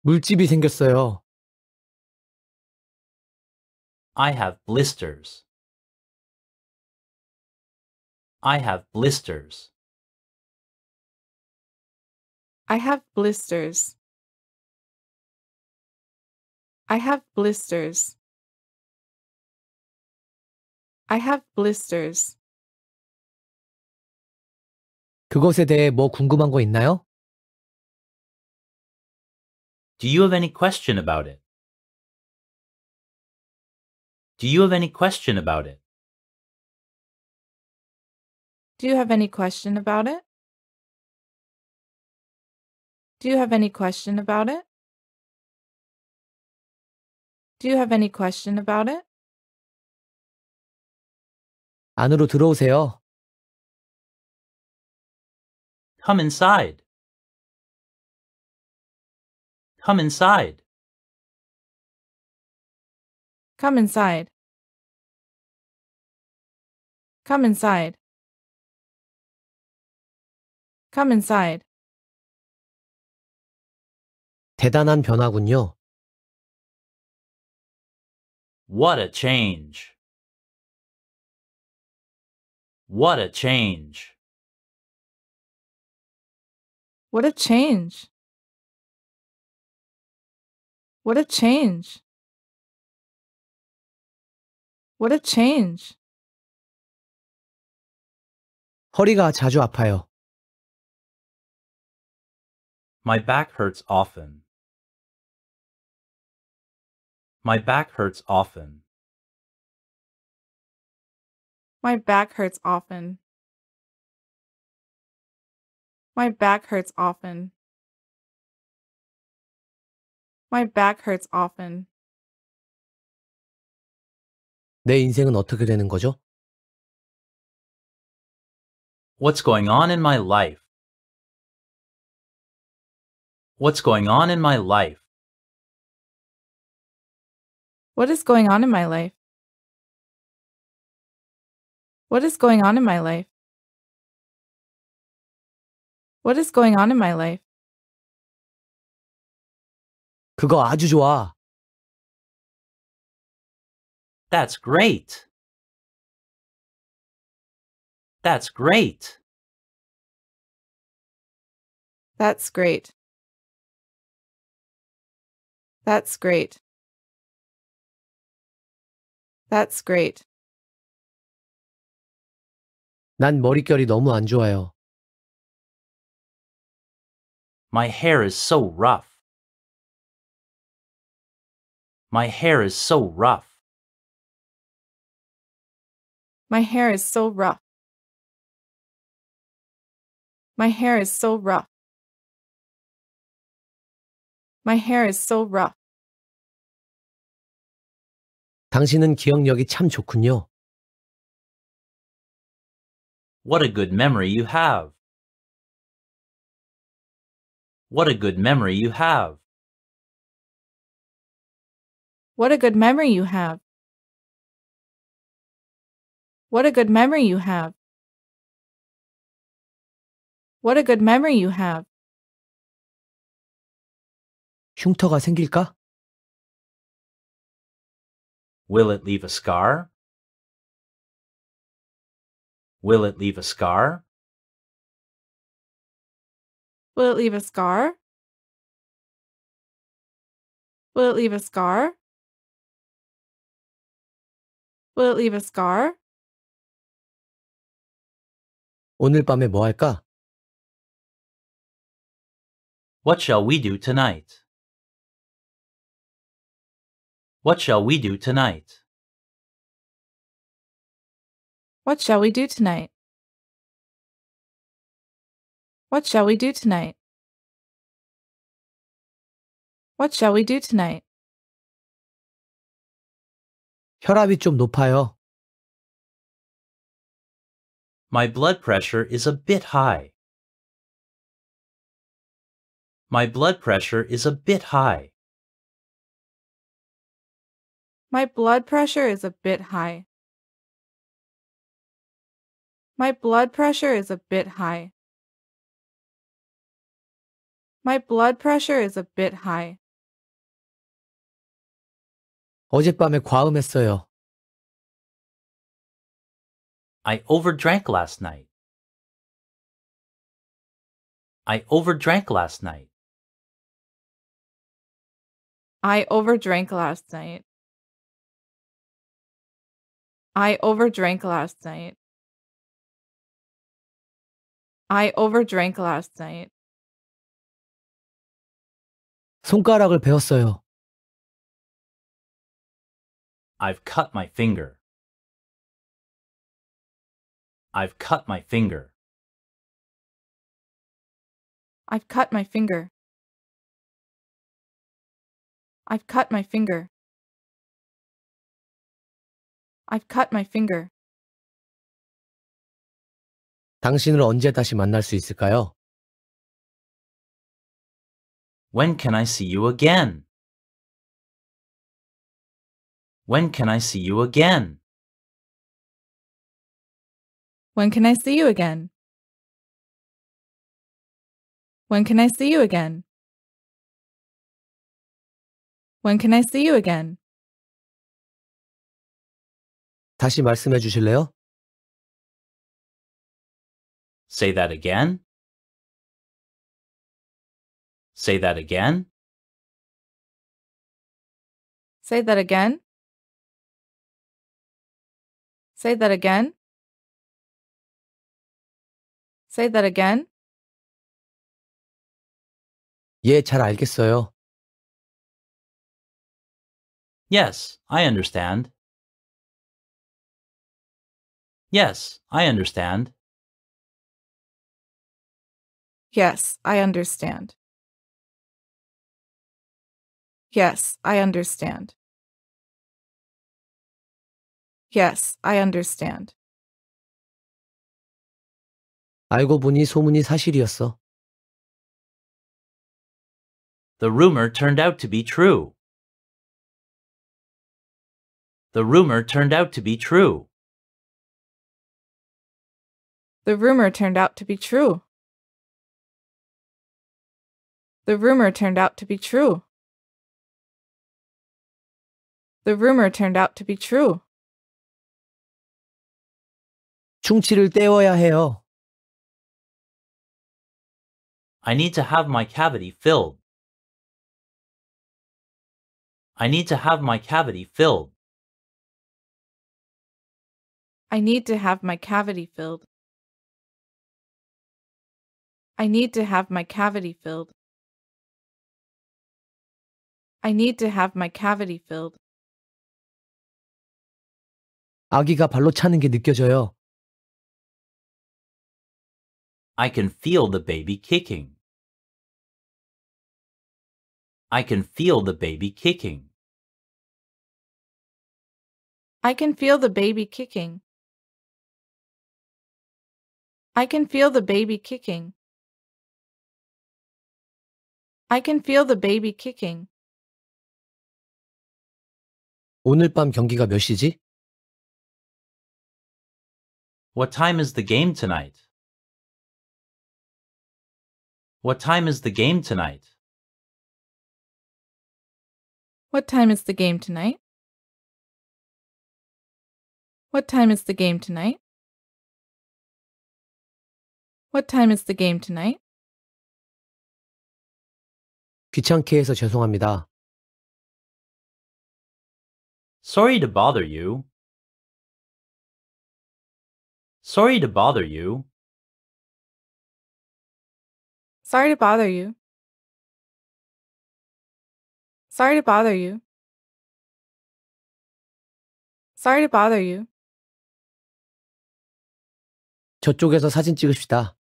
물집이 생겼어요. I have blisters. I have blisters. I have blisters. I have blisters. I have blisters. 그것에 대해 뭐 궁금한 거 있나요? Do you have any question about it? Do you have any question about it? Do you have any question about it? Do you have any question about it? Do you have any question about it? 안으로 들어오세요. Come inside. Come inside. Come inside. Come inside. Come inside. 대단한 변화군요. What a change. What a change. What a change. What a change! What a change! 허리가 자주 아파요. My back hurts often. My back hurts often. My back hurts often. My back hurts often. My back hurts often. 내 인생은 어떻게 되는 거죠? What's going on in my life? What's going on in my life? What is going on in my life? What is going on in my life? What is going on in my life? 그거 아주 좋아. That's great. That's great. That's great. That's great. That's great. 난 머릿결이 너무 안 좋아요. My hair is so rough. My hair is so rough. My hair is so rough. My hair is so rough. My hair is so rough. 당신은 기억력이 참 좋군요. What a good memory you have. What a good memory you have. What a good memory you have. What a good memory you have. What a good memory you have. 흉터가 생길까? Will it leave a scar? Will it leave a scar? Will it leave a scar? Will it leave a scar? Will it leave a scar? 오늘 밤에 뭐 할까? What shall we do tonight? What shall we do tonight? What shall we do tonight? What shall we do tonight? What shall we do tonight? 혈압이 좀 높아요. My blood pressure is a bit high. My blood pressure is a bit high. My blood pressure is a bit high. My blood pressure is a bit high. My blood pressure is a bit high. 어젯밤에 과음했어요. I overdrank last night. I overdrank last night. I overdrank last night. I overdrank last night. I overdrank last night. 손가락을 베었어요. I've cut my finger. I've cut my finger. I've cut my finger. I've cut my finger. I've cut my finger. 당신을 언제 다시 만날 수 있을까요? When can I see you again? When can I see you again? When can I see you again? When can I see you again? When can I see you again? 다시 말씀해 주실래요? Say that again. Say that again. Say that again. Say that again. Say that again. 예, 잘 알겠어요. Yes, I understand. Yes, I understand. Yes, I understand. Yes, I understand. Yes, I understand. 알고 보니 소문이 사실이었어. The rumor turned out to be true. The rumor turned out to be true. The rumor turned out to be true. The rumor turned out to be true. The rumor turned out to be true. 충치를 떼어야 해요. I need to have my cavity filled. I need to have my cavity filled. I need to have my cavity filled. I need to have my cavity filled. I need to have my cavity filled. 아기가 발로 차는 게 느껴져요. I can feel the baby kicking. I can feel the baby kicking. I can feel the baby kicking. I can feel the baby kicking. I can feel the baby kicking. 오늘 밤 경기가 몇 시지? What time is the game tonight? What time is the game tonight? What time is the game tonight? What time is the game tonight? What time is the game tonight? 귀찮게 해서 죄송합니다. Sorry to bother you. Sorry to bother you. Sorry to bother you. Sorry to bother you. Sorry to bother you. 저쪽에서 사진 찍읍시다.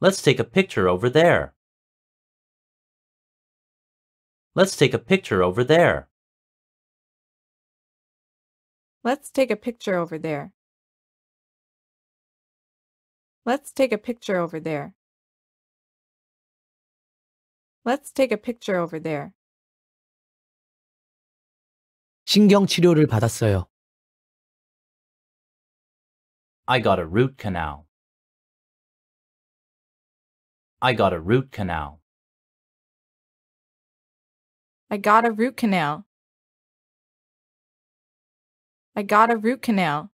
Let's take a picture over there. Let's take a picture over there. Let's take a picture over there. Let's take a picture over there. Let's take a picture over there. 신경 치료를 받았어요. I got a root canal. I got a root canal. I got a root canal. I got a root canal.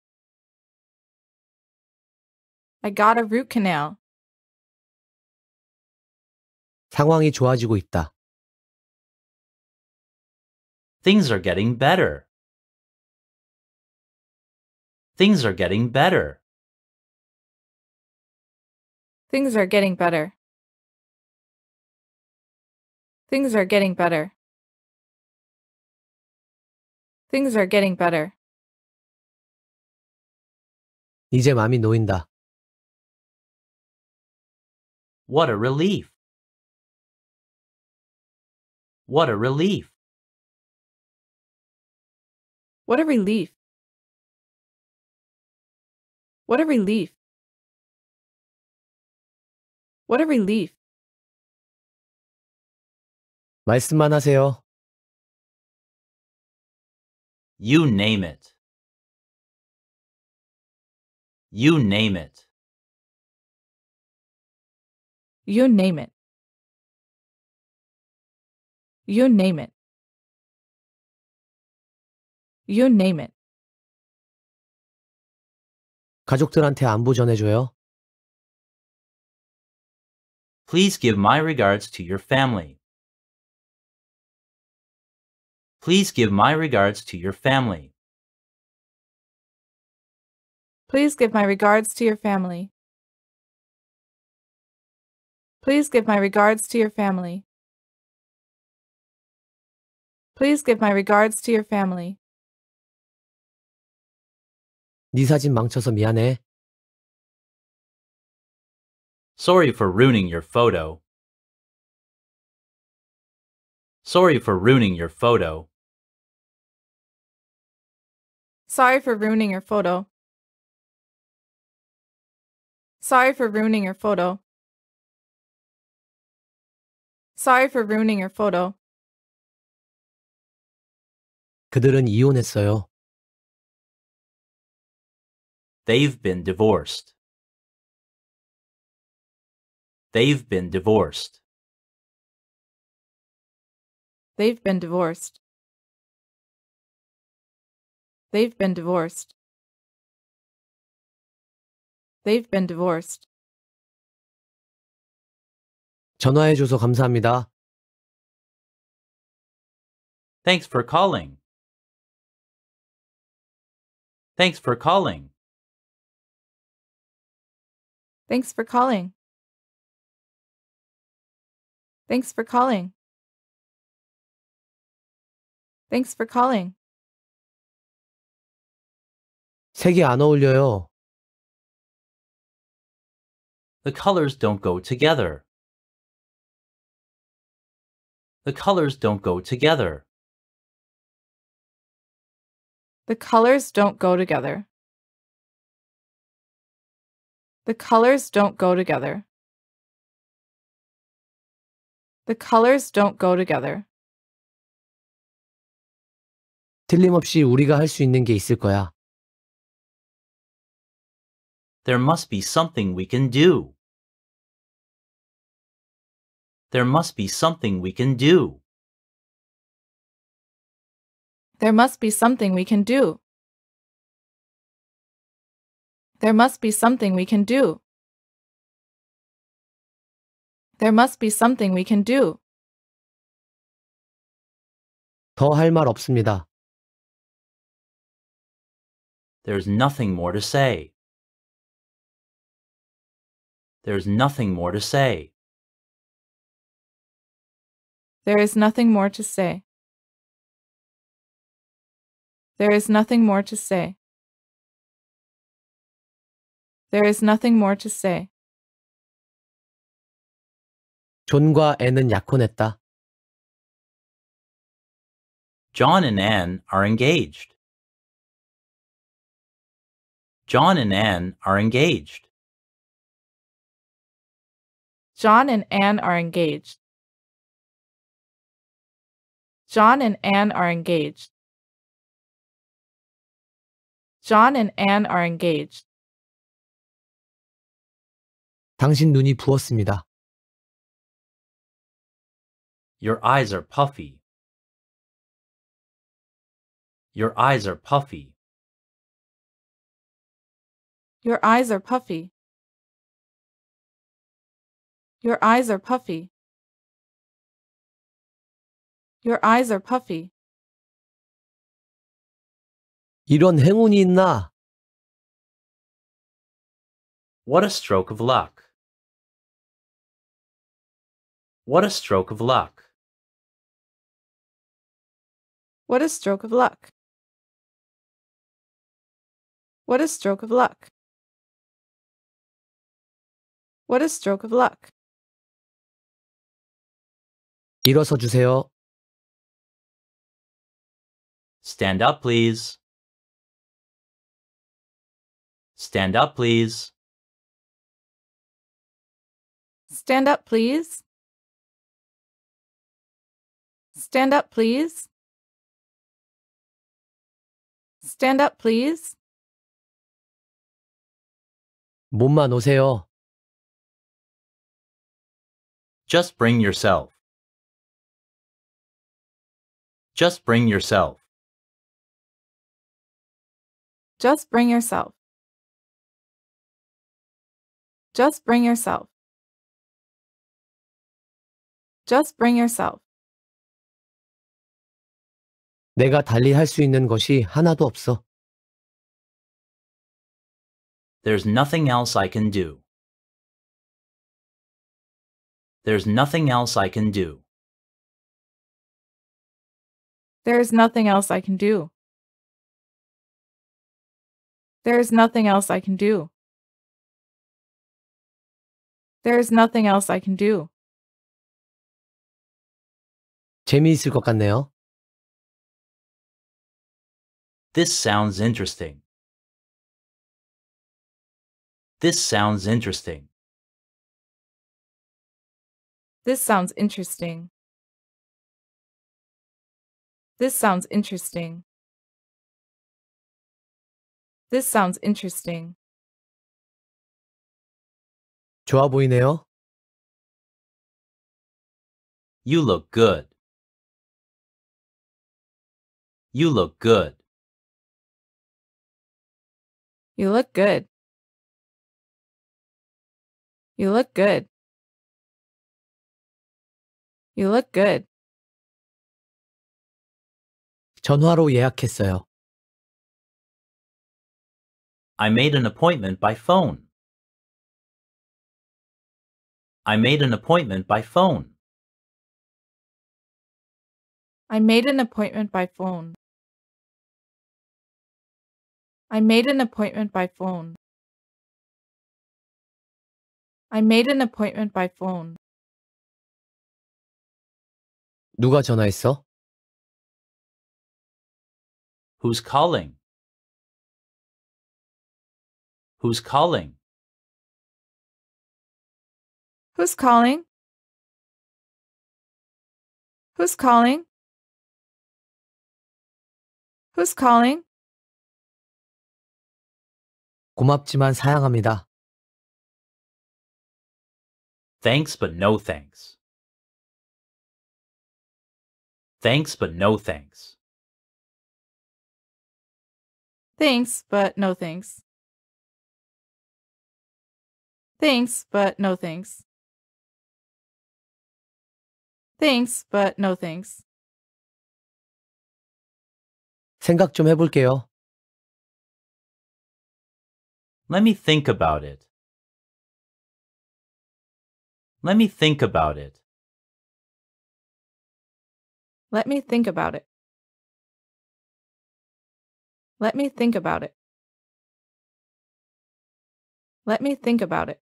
I got a root canal. 상황이 좋아지고 있다. Things are getting better. Things are getting better. Things are getting better. Things are getting better. Things are getting better. 이제 마음이 놓인다. What a relief! What a relief! What a relief! What a relief! What a relief! 말씀만 하세요. You name it. You name it. You name it. You name it. You name it. 가족들한테 안부 전해줘요. Please give my regards to your family. Please give my regards to your family. Please give my regards to your family. Please give my regards to your family. Please give my regards to your family. 네 사진 망쳐서 미안해. Sorry for ruining your photo. Sorry for ruining your photo. Sorry for ruining your photo. Sorry for ruining your photo. Sorry for ruining your photo. 그들은 이혼했어요. They've been divorced. They've been divorced. They've been divorced. They've been divorced. They've been divorced. 전화해줘서 감사합니다. Thanks for calling. Thanks for calling. Thanks for calling. Thanks for calling. Thanks for calling. 색이 안 어울려요. The colors don't go together. The colors don't go together. The colors don't go together. The colors don't go together. The colors don't go together. 틀림없이 우리가 있는 게 있을 거야. There must be something we can do. There must be something we can do. There must be something we can do. There must be something we can do. There must be something we can do. 없습니다. There's nothing more to say. There's nothing more to say. There is nothing more to say. There is nothing more to say. There is nothing more to say. 존과 앤은 약혼했다. John and Anne are engaged. John and Anne are engaged. John and Anne are engaged. John and Anne are engaged. John and Anne are engaged. 당신 눈이 부었습니다. Your eyes are puffy. Your eyes are puffy. Your eyes are puffy. Your eyes are puffy. Your eyes are puffy. 이런 행운이 있나? What a stroke of luck. What a stroke of luck. What a stroke of luck. What a stroke of luck. What a stroke of luck. 일어서 주세요. Stand up, please. Stand up, please. Stand up, please. Stand up, please. Stand up, please. 몸만 오세요. Just bring yourself. Just bring yourself. Just bring yourself. Just bring yourself. Just bring yourself. 내가 달리 있는 것이 하나도 없어. There's nothing else I can do. There's nothing else I can do. There's nothing else I can do. There is nothing else I can do. There is nothing else I can do. 재미있을 것 같네요. This sounds interesting. This sounds interesting. This sounds interesting. This sounds interesting. This sounds interesting. 좋아 보이네요. You look good. You look good. You look good. You look good. You look good. 전화로 예약했어요. I made an appointment by phone. I made an appointment by phone. I made an appointment by phone. I made an appointment by phone. I made an appointment by phone. 누가 전화했어? Who's calling? Who's calling? Who's calling? Who's calling? Who's calling? 고맙지만 사양합니다. Thanks but no thanks. Thanks but no thanks. Thanks, but no thanks. Thanks, but no thanks. Thanks, but no thanks. 생각 좀 해볼게요. Let me think about it. Let me think about it. Let me think about it. Let me think about it. Let me think about it.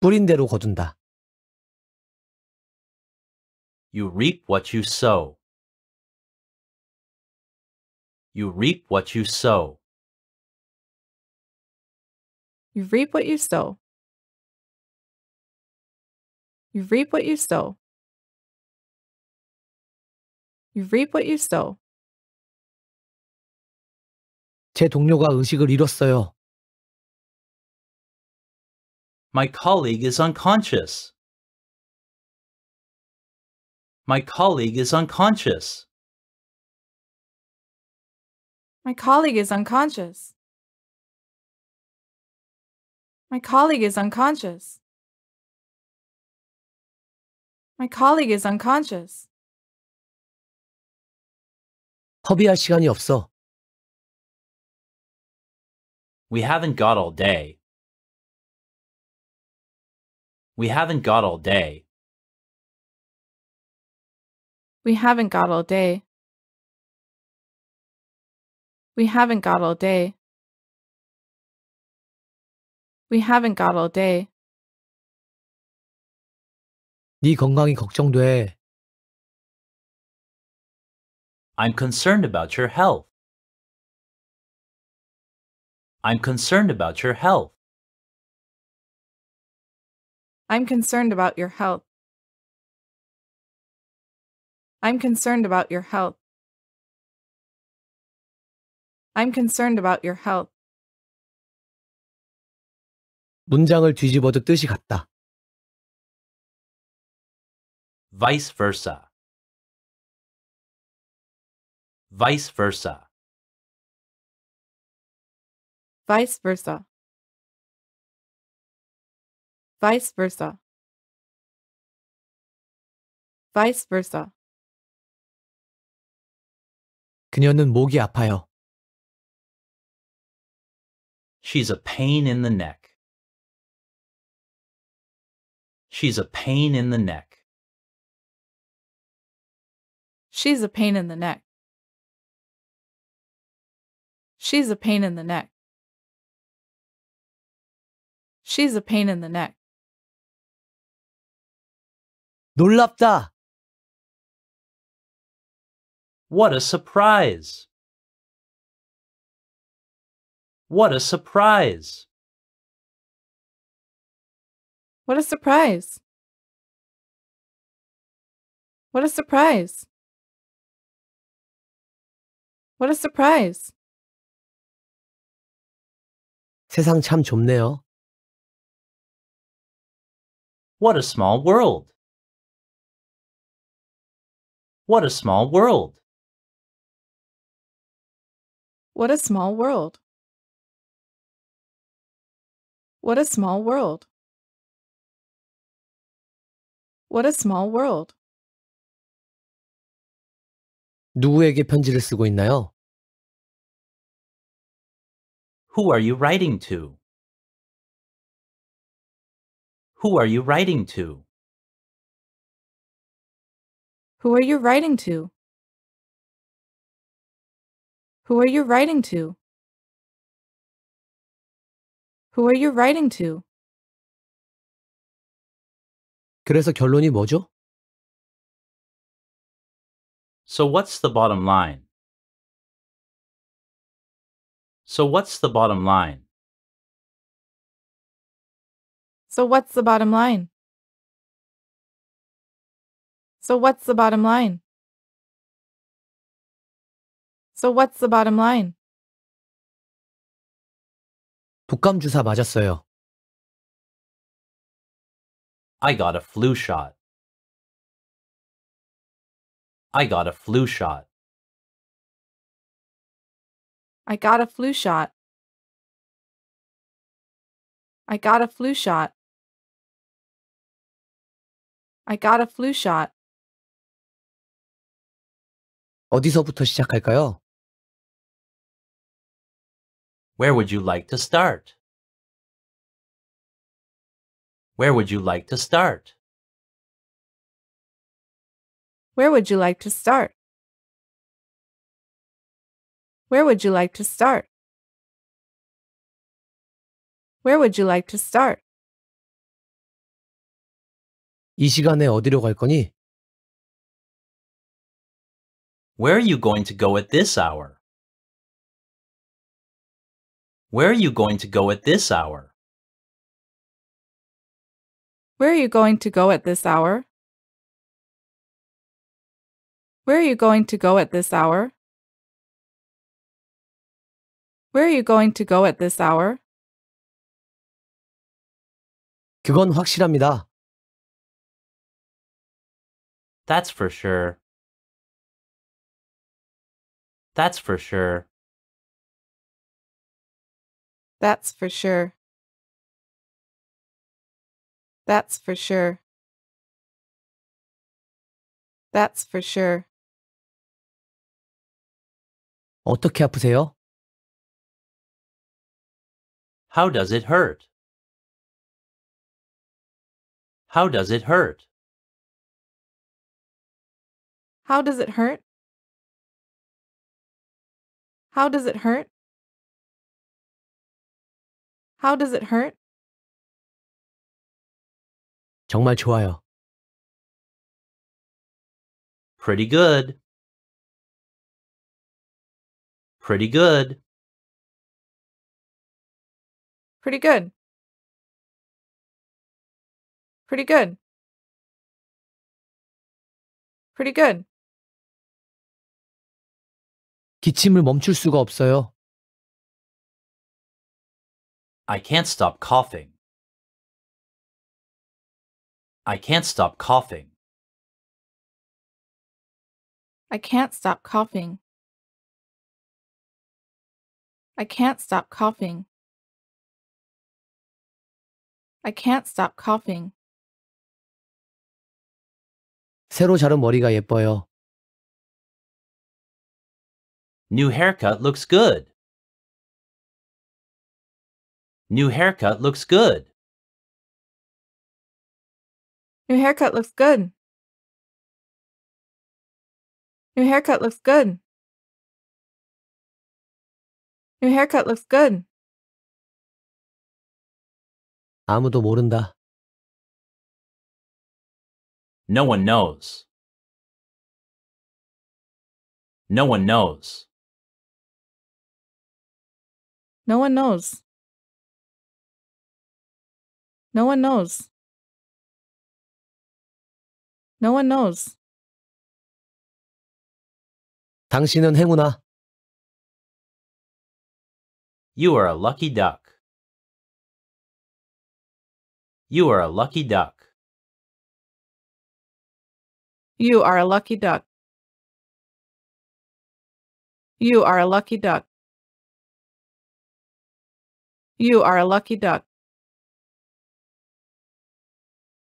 뿌린 대로 거둔다. You reap what you sow. You reap what you sow. You reap what you sow. You reap what you sow. You reap what you sow. 제 동료가 의식을 잃었어요. My colleague is unconscious. My colleague is unconscious. My colleague is unconscious. My colleague is unconscious. My colleague is unconscious. We haven't got all day. We haven't got all day. We haven't got all day. We haven't got all day. We haven't got all day. 네 건강이 걱정돼. I'm concerned about your health. I'm concerned about your health. I'm concerned about your health. I'm concerned about your health. I'm concerned about your health. 문장을 뒤집어도 뜻이 같다. vice versa vice versa vice versa vice versa vice versa 그녀는 목이 아파요. She's a pain in the neck. She's a pain in the neck. She's a pain in the neck. She's a pain in the neck. She's a pain in the neck. 놀랍다. What a surprise. What a surprise. What a surprise. What a surprise. What a surprise. 세상 참 좁네요. What a small world. What a small world! What a small world! What a small world! What a small world! 누구에게 편지를 쓰고 있나요? Who are you writing to? Who are you writing to? Who are you writing to? Who are you writing to? Who are you writing to? 그래서 결론이 뭐죠? So what's the bottom line? So what's the bottom line? So what's the bottom line? So what's the bottom line? So what's the bottom line? 독감 주사 맞았어요. I got a flu shot. I got a flu shot. I got a flu shot. I got a flu shot. I got a flu shot. 어디서부터 시작할까요? Where would you like to start? Where would you like to start? Where would you like to start? Where would you like to start? Where would you like to start? 이 시간에 어디로 갈 거니? Where are you going to go at this hour? Where are you going to go at this hour? Where are you going to go at this hour? Where are you going to go at this hour? Where are you going to go at this hour? 그건 확실합니다. That's for sure. That's for sure. That's for sure. That's for sure. That's for sure. 어떻게 아프세요? How does it hurt? How does it hurt? How does it hurt? How does it hurt? How does it hurt? 정말 좋아요. Pretty good. Pretty good. Pretty good. Pretty good. Pretty good. 기침을 멈출 수가 없어요. I can't stop coughing. I can't stop coughing. I can't stop coughing. I can't stop coughing. I can't stop coughing. 새로 자른 머리가 예뻐요. New haircut looks good. New haircut looks good. New haircut looks good. New haircut looks good. New haircut looks good. 아무도 모른다. No one knows. No one knows. No one knows. No one knows. No one knows. 당신은 행운아. You are a lucky duck. You are a lucky duck. You are a lucky duck. You are a lucky duck. You are a lucky duck.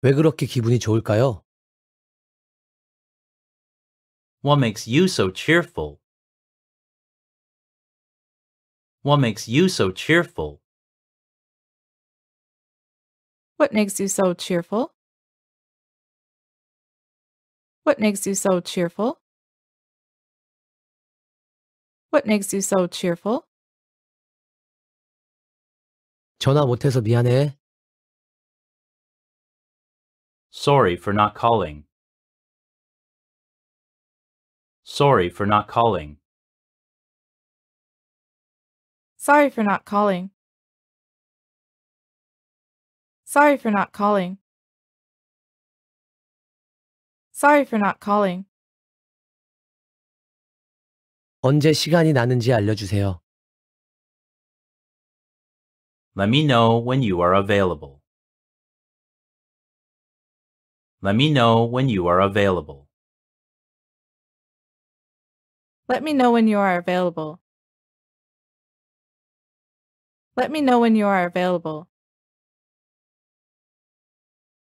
왜 그렇게 기분이 좋을까요? What makes you so cheerful? What makes you so cheerful? What makes you so cheerful? What makes you so cheerful? What makes you so cheerful? 전화 못해서 미안해. Sorry for not calling. Sorry for not calling. Sorry for not calling. Sorry for not calling. Sorry for not calling. 언제 시간이 나는지 알려주세요. Let me know when you are available. Let me know when you are available. Let me know when you are available. Let me know when you are available.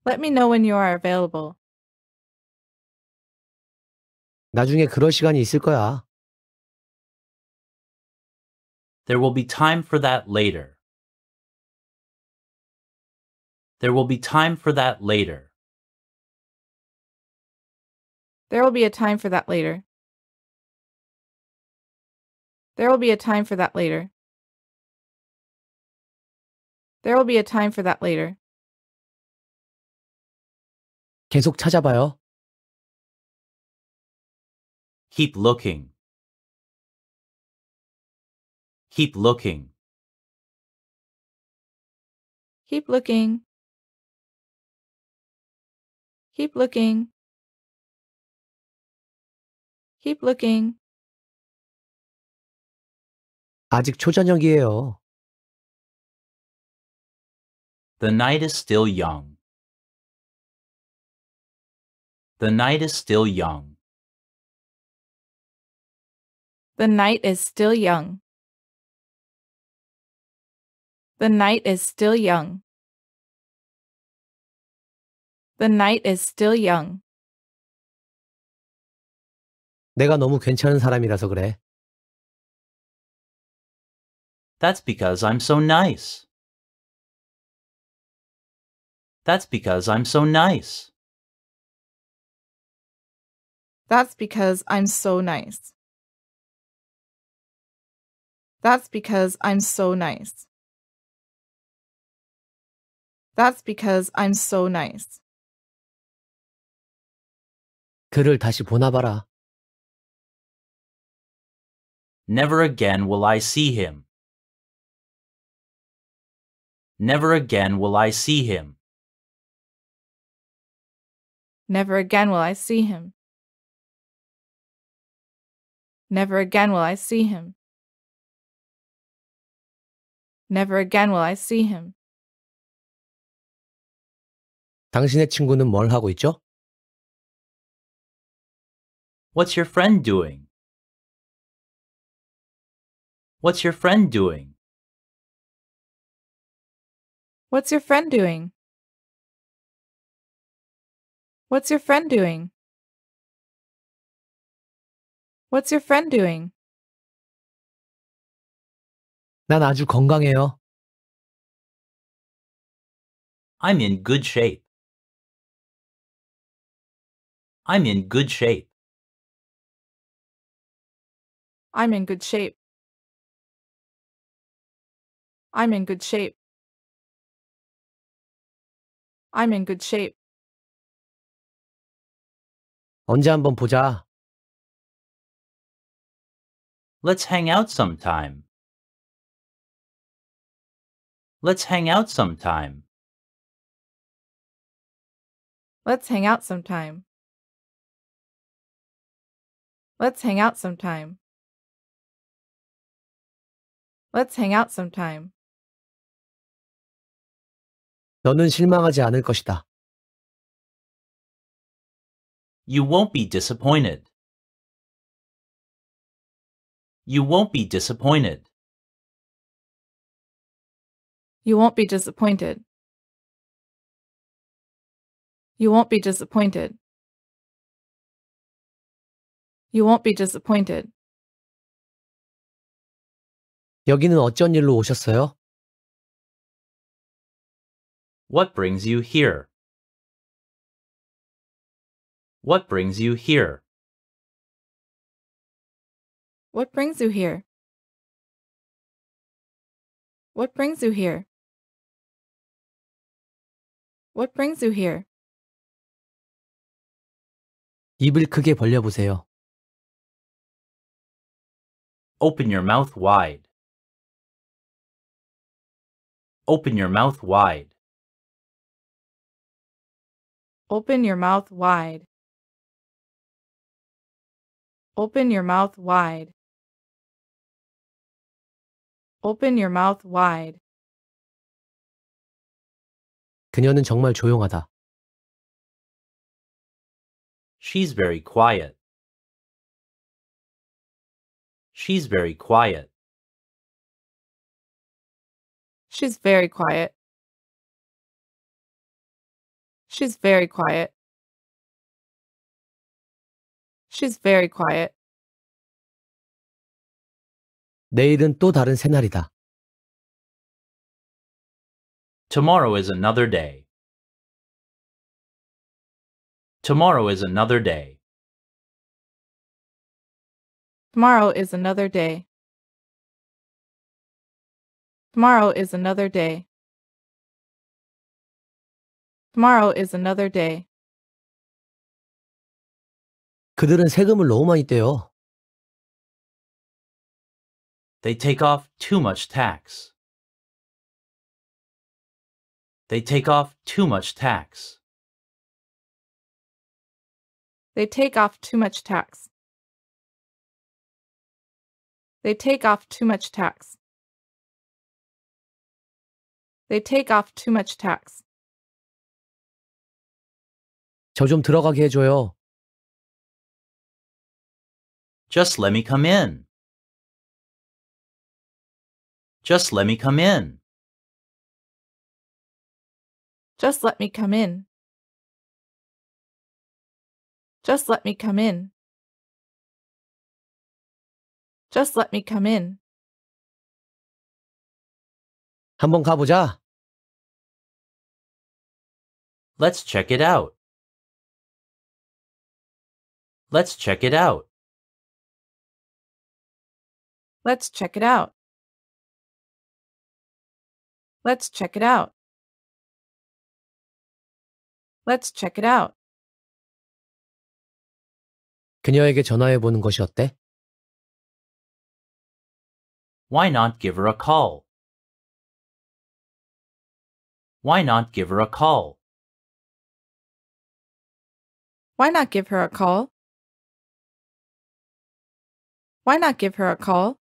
Let me know when you are available. 나중에 그럴 시간이 있을 거야. There will be time for that later. There will be time for that later. There will be a time for that later. There will be a time for that later. There will be a time for that later. 계속 찾아봐요. Keep looking. Keep looking. Keep looking. Keep looking. Keep looking. 아직 초저녁이에요. The night is still young. The night is still young. The night is still young. The night is still young. The night is still young. 내가 너무 괜찮은 사람이라서 그래. That's because I'm so nice. That's because I'm so nice. That's because I'm so nice. That's because I'm so nice. That's because I'm so nice. 그를 다시 보나 봐라. Never again will I see him. Never again will I see him. Never again will I see him. Never again will I see him. Never again will I see him. 당신의 친구는 뭘 하고 있죠? What's your friend doing? What's your friend doing? What's your friend doing? What's your friend doing? What's your friend doing? 난 아주 건강해요. I'm in good shape. I'm in good shape. I'm in good shape. I'm in good shape. I'm in good shape. 언제 한번 보자. Let's hang out sometime. Let's hang out sometime. Let's hang out sometime. Let's hang out sometime. Let's hang out sometime. 너는 실망하지 않을 것이다. You won't be disappointed. You won't be disappointed. You won't be disappointed. You won't be disappointed. You won't be disappointed. 여기는 어쩐 일로 오셨어요? What brings you here? What brings you here? What brings you here? What brings you here? What brings you here? 입을 크게 벌려 보세요. Open your mouth wide. Open your mouth wide. Open your mouth wide. Open your mouth wide. Open your mouth wide. 그녀는 정말 조용하다. She's very quiet. She's very quiet. She's very quiet. She's very quiet. She's very quiet. 내일은 또 다른 새날이다. Tomorrow is another day. Tomorrow is another day. Tomorrow is another day. Tomorrow is another day. Tomorrow is another day. 그들은 세금을 너무 많이 떼요. They take off too much tax. They take off too much tax. They take off too much tax. They take off too much tax. They take off too much tax. 저 들어가게 해줘요. Just let me come in. Just let me come in. Just let me come in. Just let me come in. Just let me come in. 한번 가보자. Let's check it out. Let's check it out. Let's check it out. Let's check it out. Let's check it out. 그녀에게 전화해 보는 것이 어때? Why not give her a call? Why not give her a call? Why not give her a call? Why not give her a call?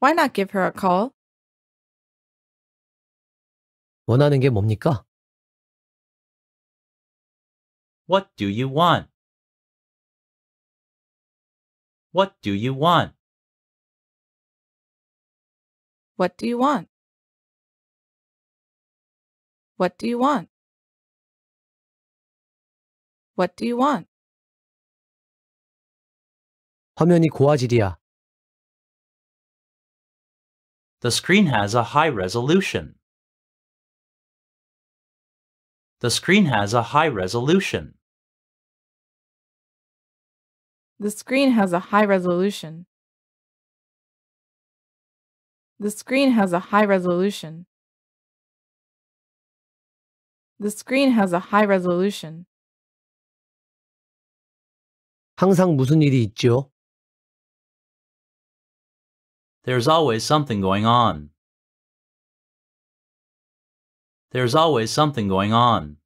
Why not give her a call? 원하는 게 뭡니까? What do you want? What do you want? What do you want? What do you want? What do you want? 화면이 고화질이야. The screen has a high resolution. The screen has a high resolution. The screen has a high resolution. The screen has a high resolution. The screen has a high resolution. 항상 무슨 일이 있지요? There's always something going on. There's always something going on.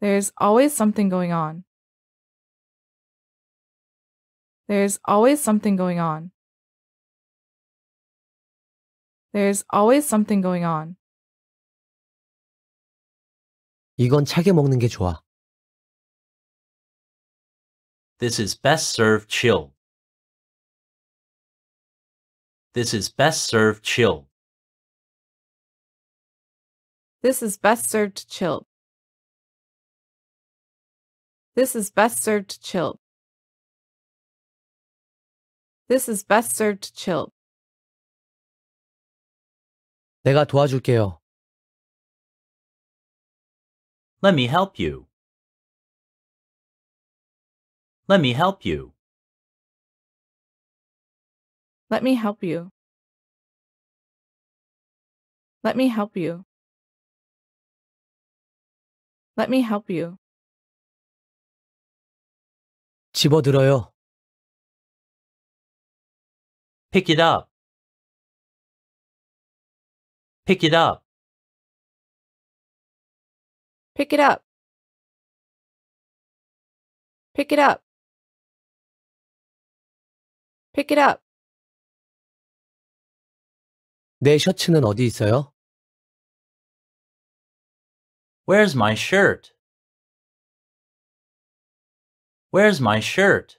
There's always something going on. There's always something going on. There's always something going on. 이건 차게 먹는 게 좋아. This is best served chilled. This is best served chilled. This is best served chilled. This is best served chilled. This is best served chilled. 내가 도와줄게요. Let me help you. Let me help you. Let me help you. Let me help you. Let me help you. 집어들어요. Pick it up. Pick it up. Pick it up. Pick it up. Pick it up. 내 셔츠는 어디 있어요? Where's my shirt? Where's my shirt?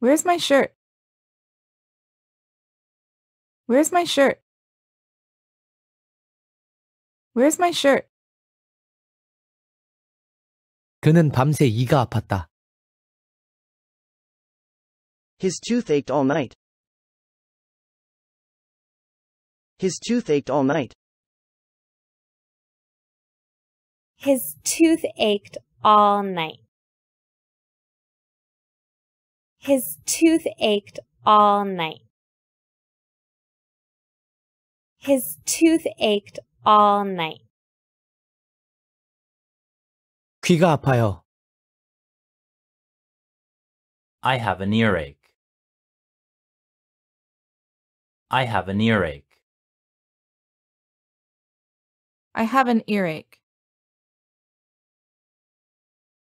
Where's my shirt? Where's my shirt? Where's my shirt? 그는 밤새 이가 아팠다. His tooth ached all night. His tooth ached all night. His tooth ached all night. His tooth ached all night. His tooth ached all night. 귀가 아파요. I have an earache. I have an earache. I have an earache.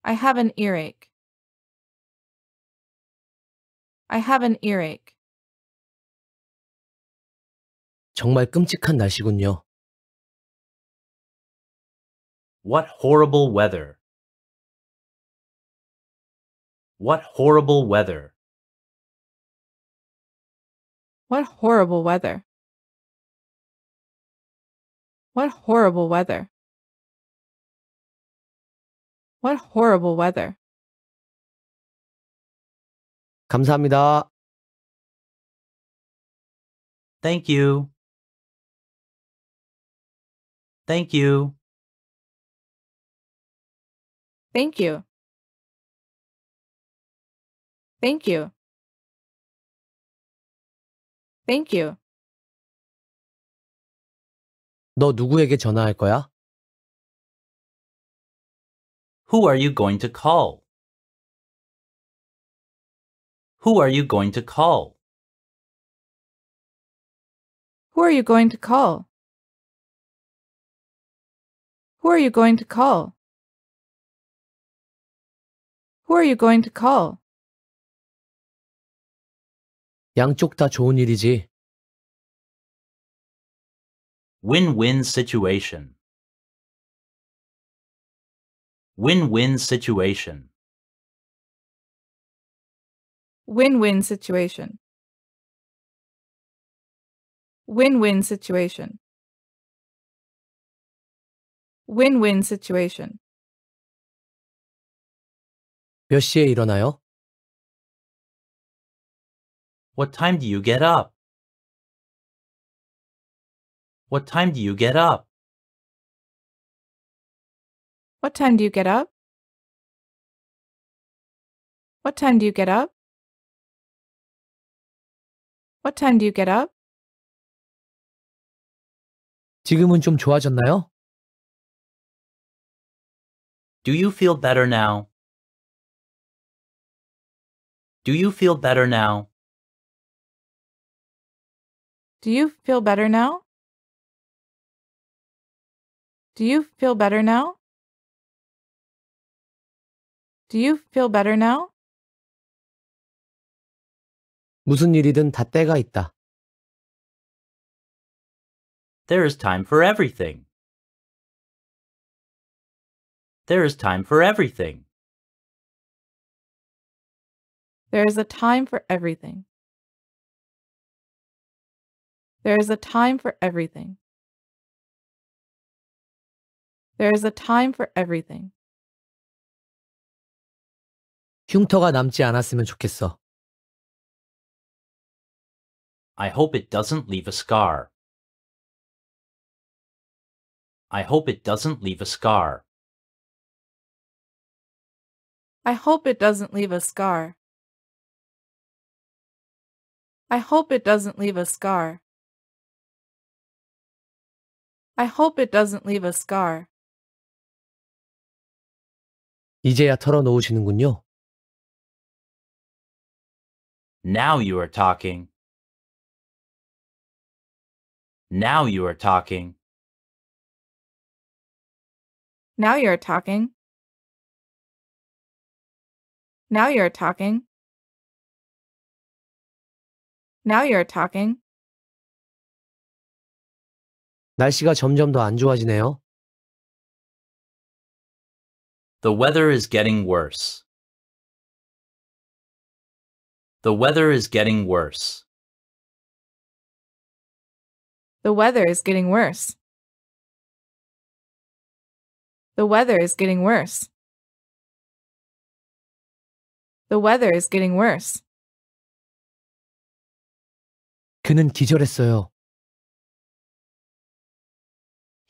I have an earache. I have an earache. 정말 끔찍한 날씨군요. What horrible weather. What horrible weather. What horrible weather. What horrible weather. What horrible weather. 감사합니다. Thank you. Thank you. Thank you. Thank you. Thank you. 너 누구에게 전화할 거야? Who are you going to call? Who are you going to call? Who are you going to call? Who are you going to call? Who are you going to call? 양쪽 다 좋은 일이지. Win-win situation. Win-win situation. Win-win situation. Win-win situation. Win-win situation. 몇 시에 일어나요? What time do you get up? What time do you get up? What time do you get up? What time do you get up? What time do you get up? 지금은 좀 좋아졌나요? Do you feel better now? Do you feel better now? Do you feel better now? Do you feel better now? Do you feel better now? 무슨 일이든 다 때가 있다. There is time for everything. There is time for everything. There is a time for everything. There is a time for everything. There is a time for everything. 흉터가 남지 않았으면 좋겠어. I hope it doesn't leave a scar. I hope it doesn't leave a scar. I hope it doesn't leave a scar. I hope it doesn't leave a scar. I hope it doesn't leave a scar. 이제야 털어놓으시는군요. Now you are talking. Now you are talking. Now you're talking. Now you're talking. Now you're talking. 날씨가 점점 좋아지네요. The weather is getting worse. The weather is getting worse. The weather is getting worse. The weather is getting worse. The weather is getting worse. 그는 기절했어요.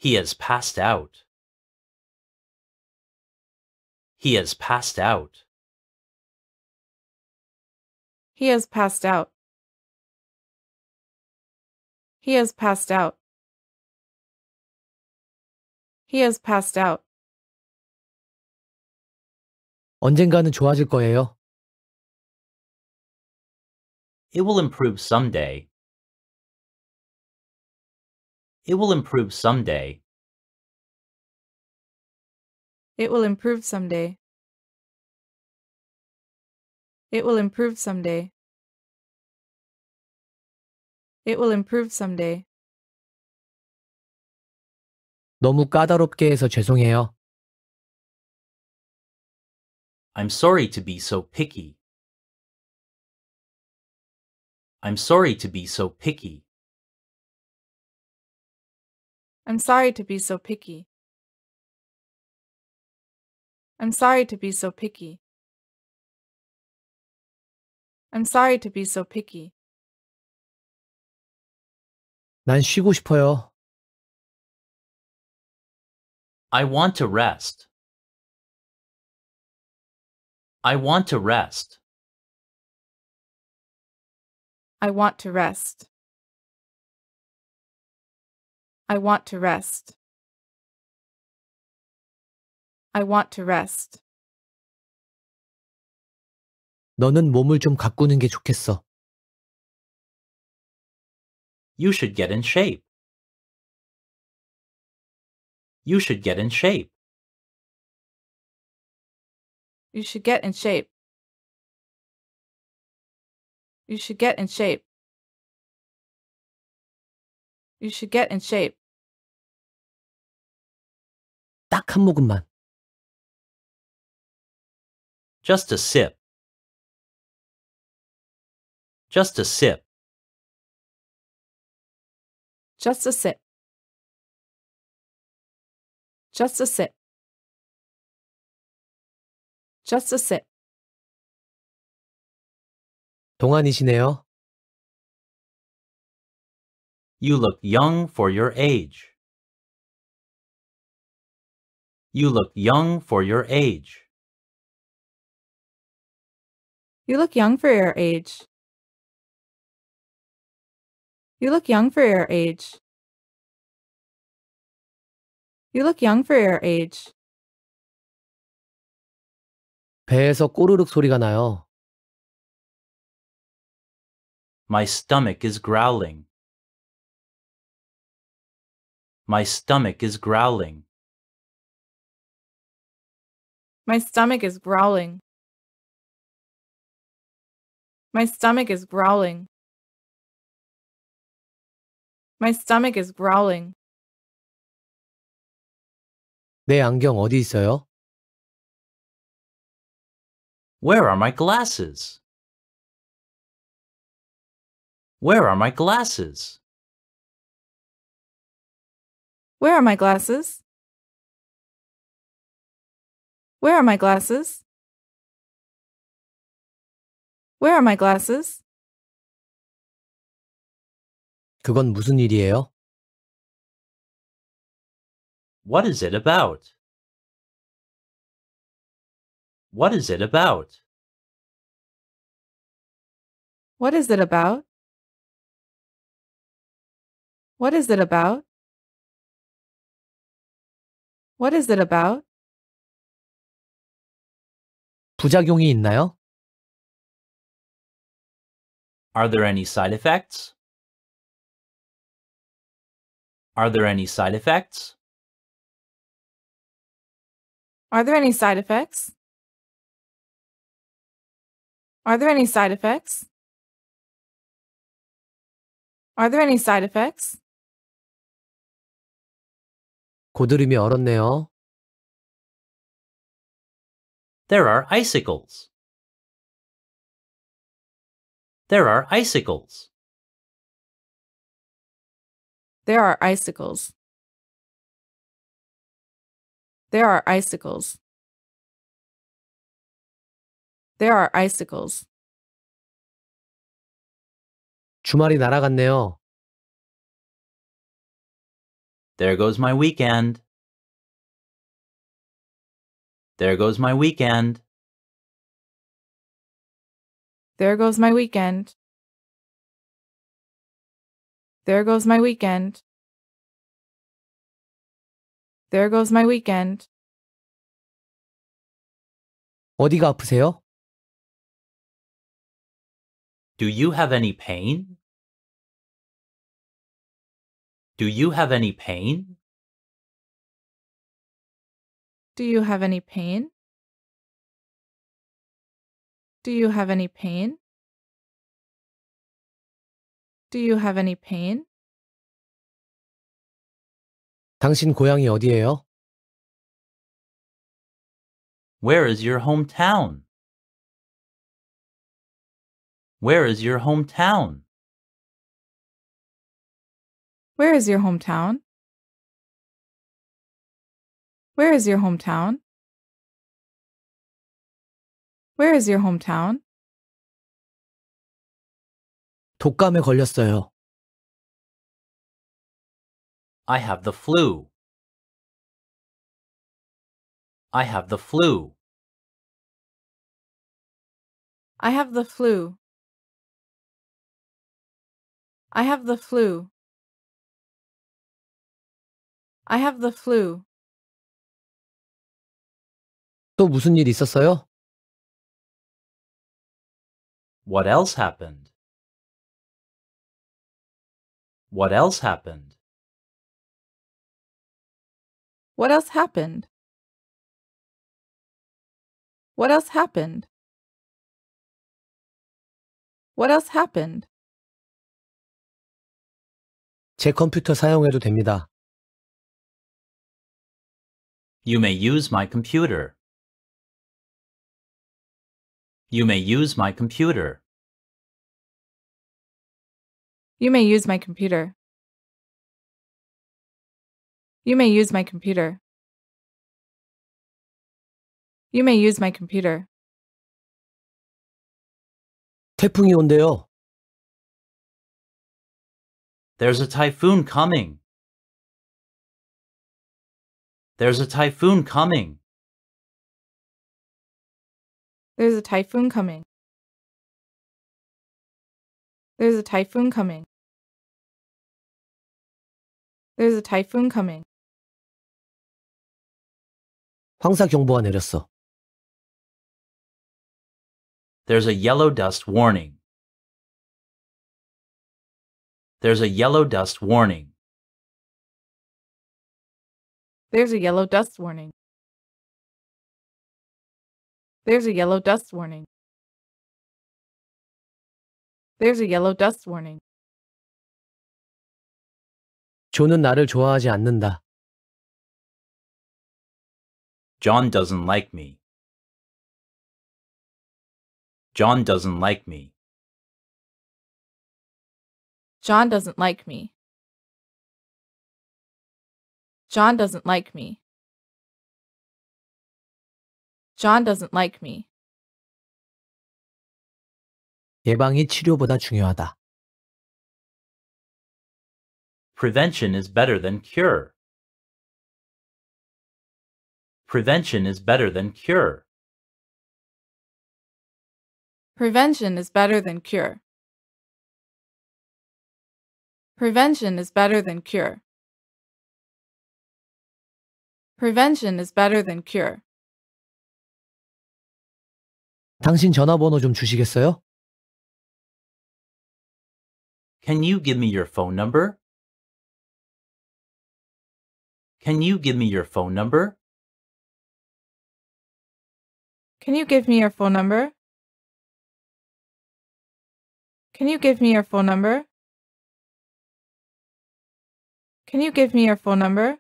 He has passed out. He has passed out. He has passed out. He has passed out. He has passed out. 언젠가는 좋아질 거예요. It will improve someday. It will improve someday. It will improve someday. It will improve someday. It will improve someday. 너무 까다롭게 해서 죄송해요. I'm sorry to be so picky. I'm sorry to be so picky. I'm sorry to be so picky. I'm sorry to be so picky. I'm sorry to be so picky. 난 쉬고 싶어요. I want to rest. I want to rest. I want to rest. I want to rest. I want to rest. 너는 몸을 좀 가꾸는 게 좋겠어. You should get in shape. You should get in shape. You should get in shape. You should get in shape. You should get in shape. 딱 모금만. Just a sip. Just a sip. Just a sip. Just a sip. Just a sip. 동안이시네요. You look young for your age. You look young for your age. You look young for your age. You look young for your age. You look young for your age. 배에서 꼬르륵 소리가 나요. My stomach is growling. My stomach is growling. My stomach is growling. My stomach is growling. My stomach is growling. 내 안경 어디 있어요? Where are my glasses? Where are my glasses? Where are my glasses? Where are my glasses? Where are my glasses? 그건 무슨 일이에요? What is it about? What is it about? What is it about? What is it about? What is it about? 부작용이 있나요? Are there any side effects? Are there any side effects? Are there any side effects? Are there any side effects? Are there any side effects? 고드름이 얼었네요. There are icicles. There are icicles. There are icicles. There are icicles. There are icicles. 주말이 날아갔네요. There goes my weekend. There goes my weekend. There goes my weekend. There goes my weekend. There goes my weekend. 어디가 아프세요? Do you have any pain? Do you have any pain? Do you have any pain? Do you have any pain? Do you have any pain? 당신 고향이 어디예요? Where is your hometown? Where is your hometown? Where is your hometown? Where is your hometown? Where is your hometown? 독감에 걸렸어요. I have the flu. I have the flu. I have the flu. I have the flu. I have the flu. 또 무슨 일 있었어요? What else happened? What else happened? What else happened? What else happened? What else happened? 제 컴퓨터 사용해도 됩니다. You may use my computer. You may use my computer. You may use my computer. You may use my computer. You may use my computer. 태풍이 온대요. There's a typhoon coming. There's a typhoon coming. There's a typhoon coming. There's a typhoon coming. There's a typhoon coming. 황사 경보가 내렸어. There's a yellow dust warning. There's a yellow dust warning. There's a yellow dust warning. There's a yellow dust warning. There's a yellow dust warning. 나를 좋아하지 않는다. John doesn't like me. John doesn't like me. John doesn't like me. John doesn't like me. John doesn't like me. 예방이 치료보다 중요하다. Prevention is better than cure. Prevention is better than cure. Prevention is better than cure. Prevention is better than cure. Prevention is better than cure. 당신 전화번호 좀 주시겠어요? Can you give me your phone number? Can you give me your phone number? Can you give me your phone number? Can you give me your phone number? Can you give me your phone number?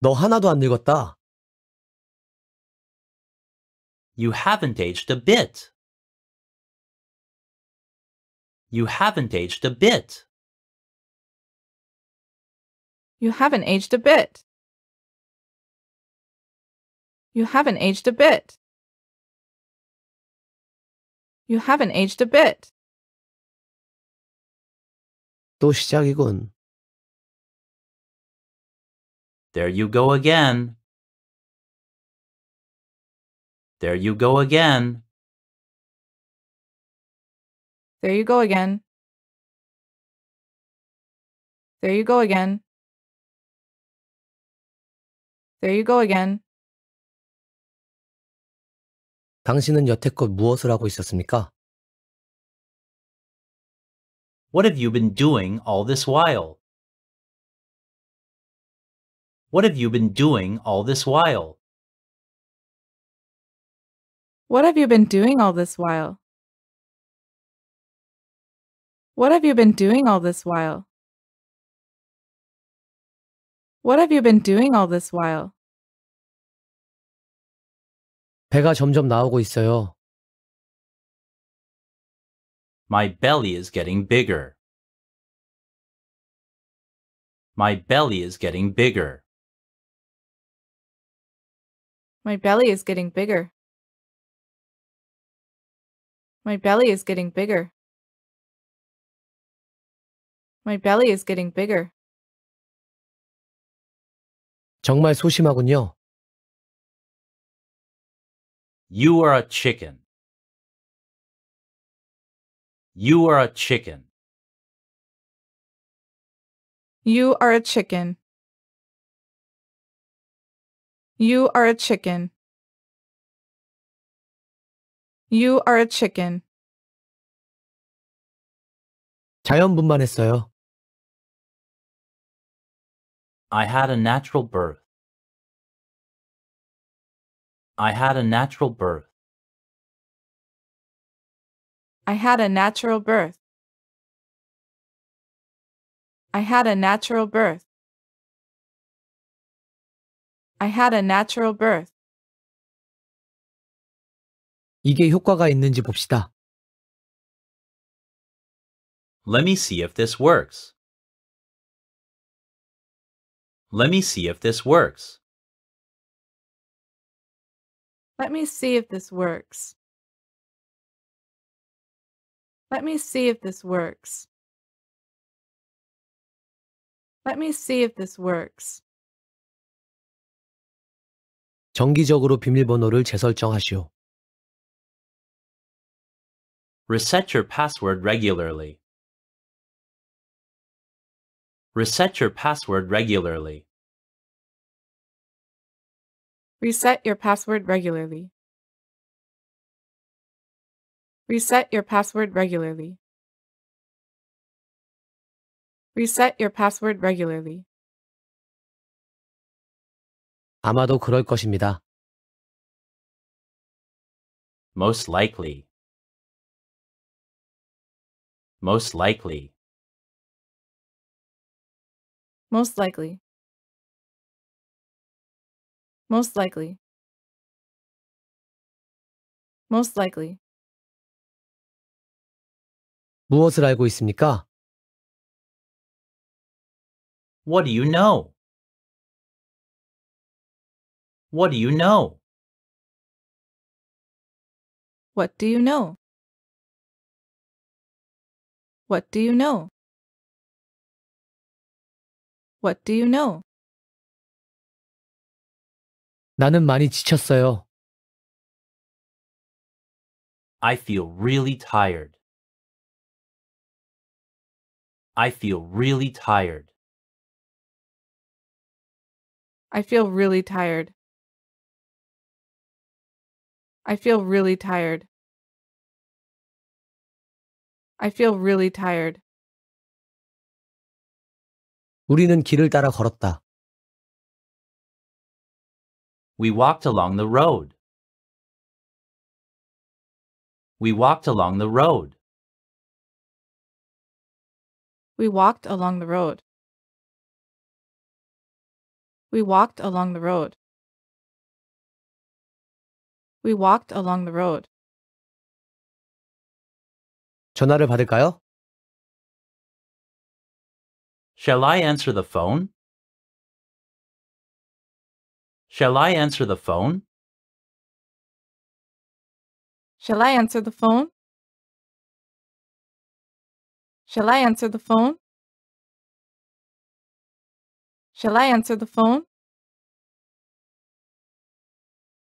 너 하나도 안 늙었다. You haven't aged a bit. You haven't aged a bit. You haven't aged a bit. You haven't aged a bit. You haven't aged a bit. 또 시작이군. There you go again. There you go again. There you go again. There you go again. There you go again. 당신은 여태껏 무엇을 하고 있었습니까? What have you been doing all this while? What have you been doing all this while? What have you been doing all this while? What have you been doing all this while? What have you been doing all this while? 배가 점점 나오고 있어요. My belly is getting bigger. My belly is getting bigger. My belly is getting bigger. My belly is getting bigger. My belly is getting bigger. 정말 소심하군요. You are a chicken. You are a chicken. You are a chicken. You are a chicken. You are a chicken. 자연분만했어요. I had a natural birth. I had a natural birth. I had a natural birth. I had a natural birth. I had a natural birth. 이게 효과가 있는지 봅시다. Let me see if this works. Let me see if this works. Let me see if this works. Let me see if this works. Let me see if this works. 정기적으로 비밀번호를 재설정하시오. Reset your password regularly. Reset your password regularly. Reset your password regularly. Reset your password regularly. Reset your password regularly. 아마도 그럴 것입니다. Most likely. Most likely. Most likely. Most likely. Most likely. 무엇을 알고 있습니까? What do you know? What do you know? What do you know? What do you know? What do you know? 나는 많이 지쳤어요. I feel really tired. I feel really tired. I feel really tired. I feel really tired. I feel really tired. 우리는 길을 따라 걸었다. We walked along the road. We walked along the road. We walked along the road. We walked along the road. We walked along the road. 전화를 받을까요? Shall I answer the phone? Shall I answer the phone? Shall I answer the phone? Shall I answer the phone? Shall I answer the phone?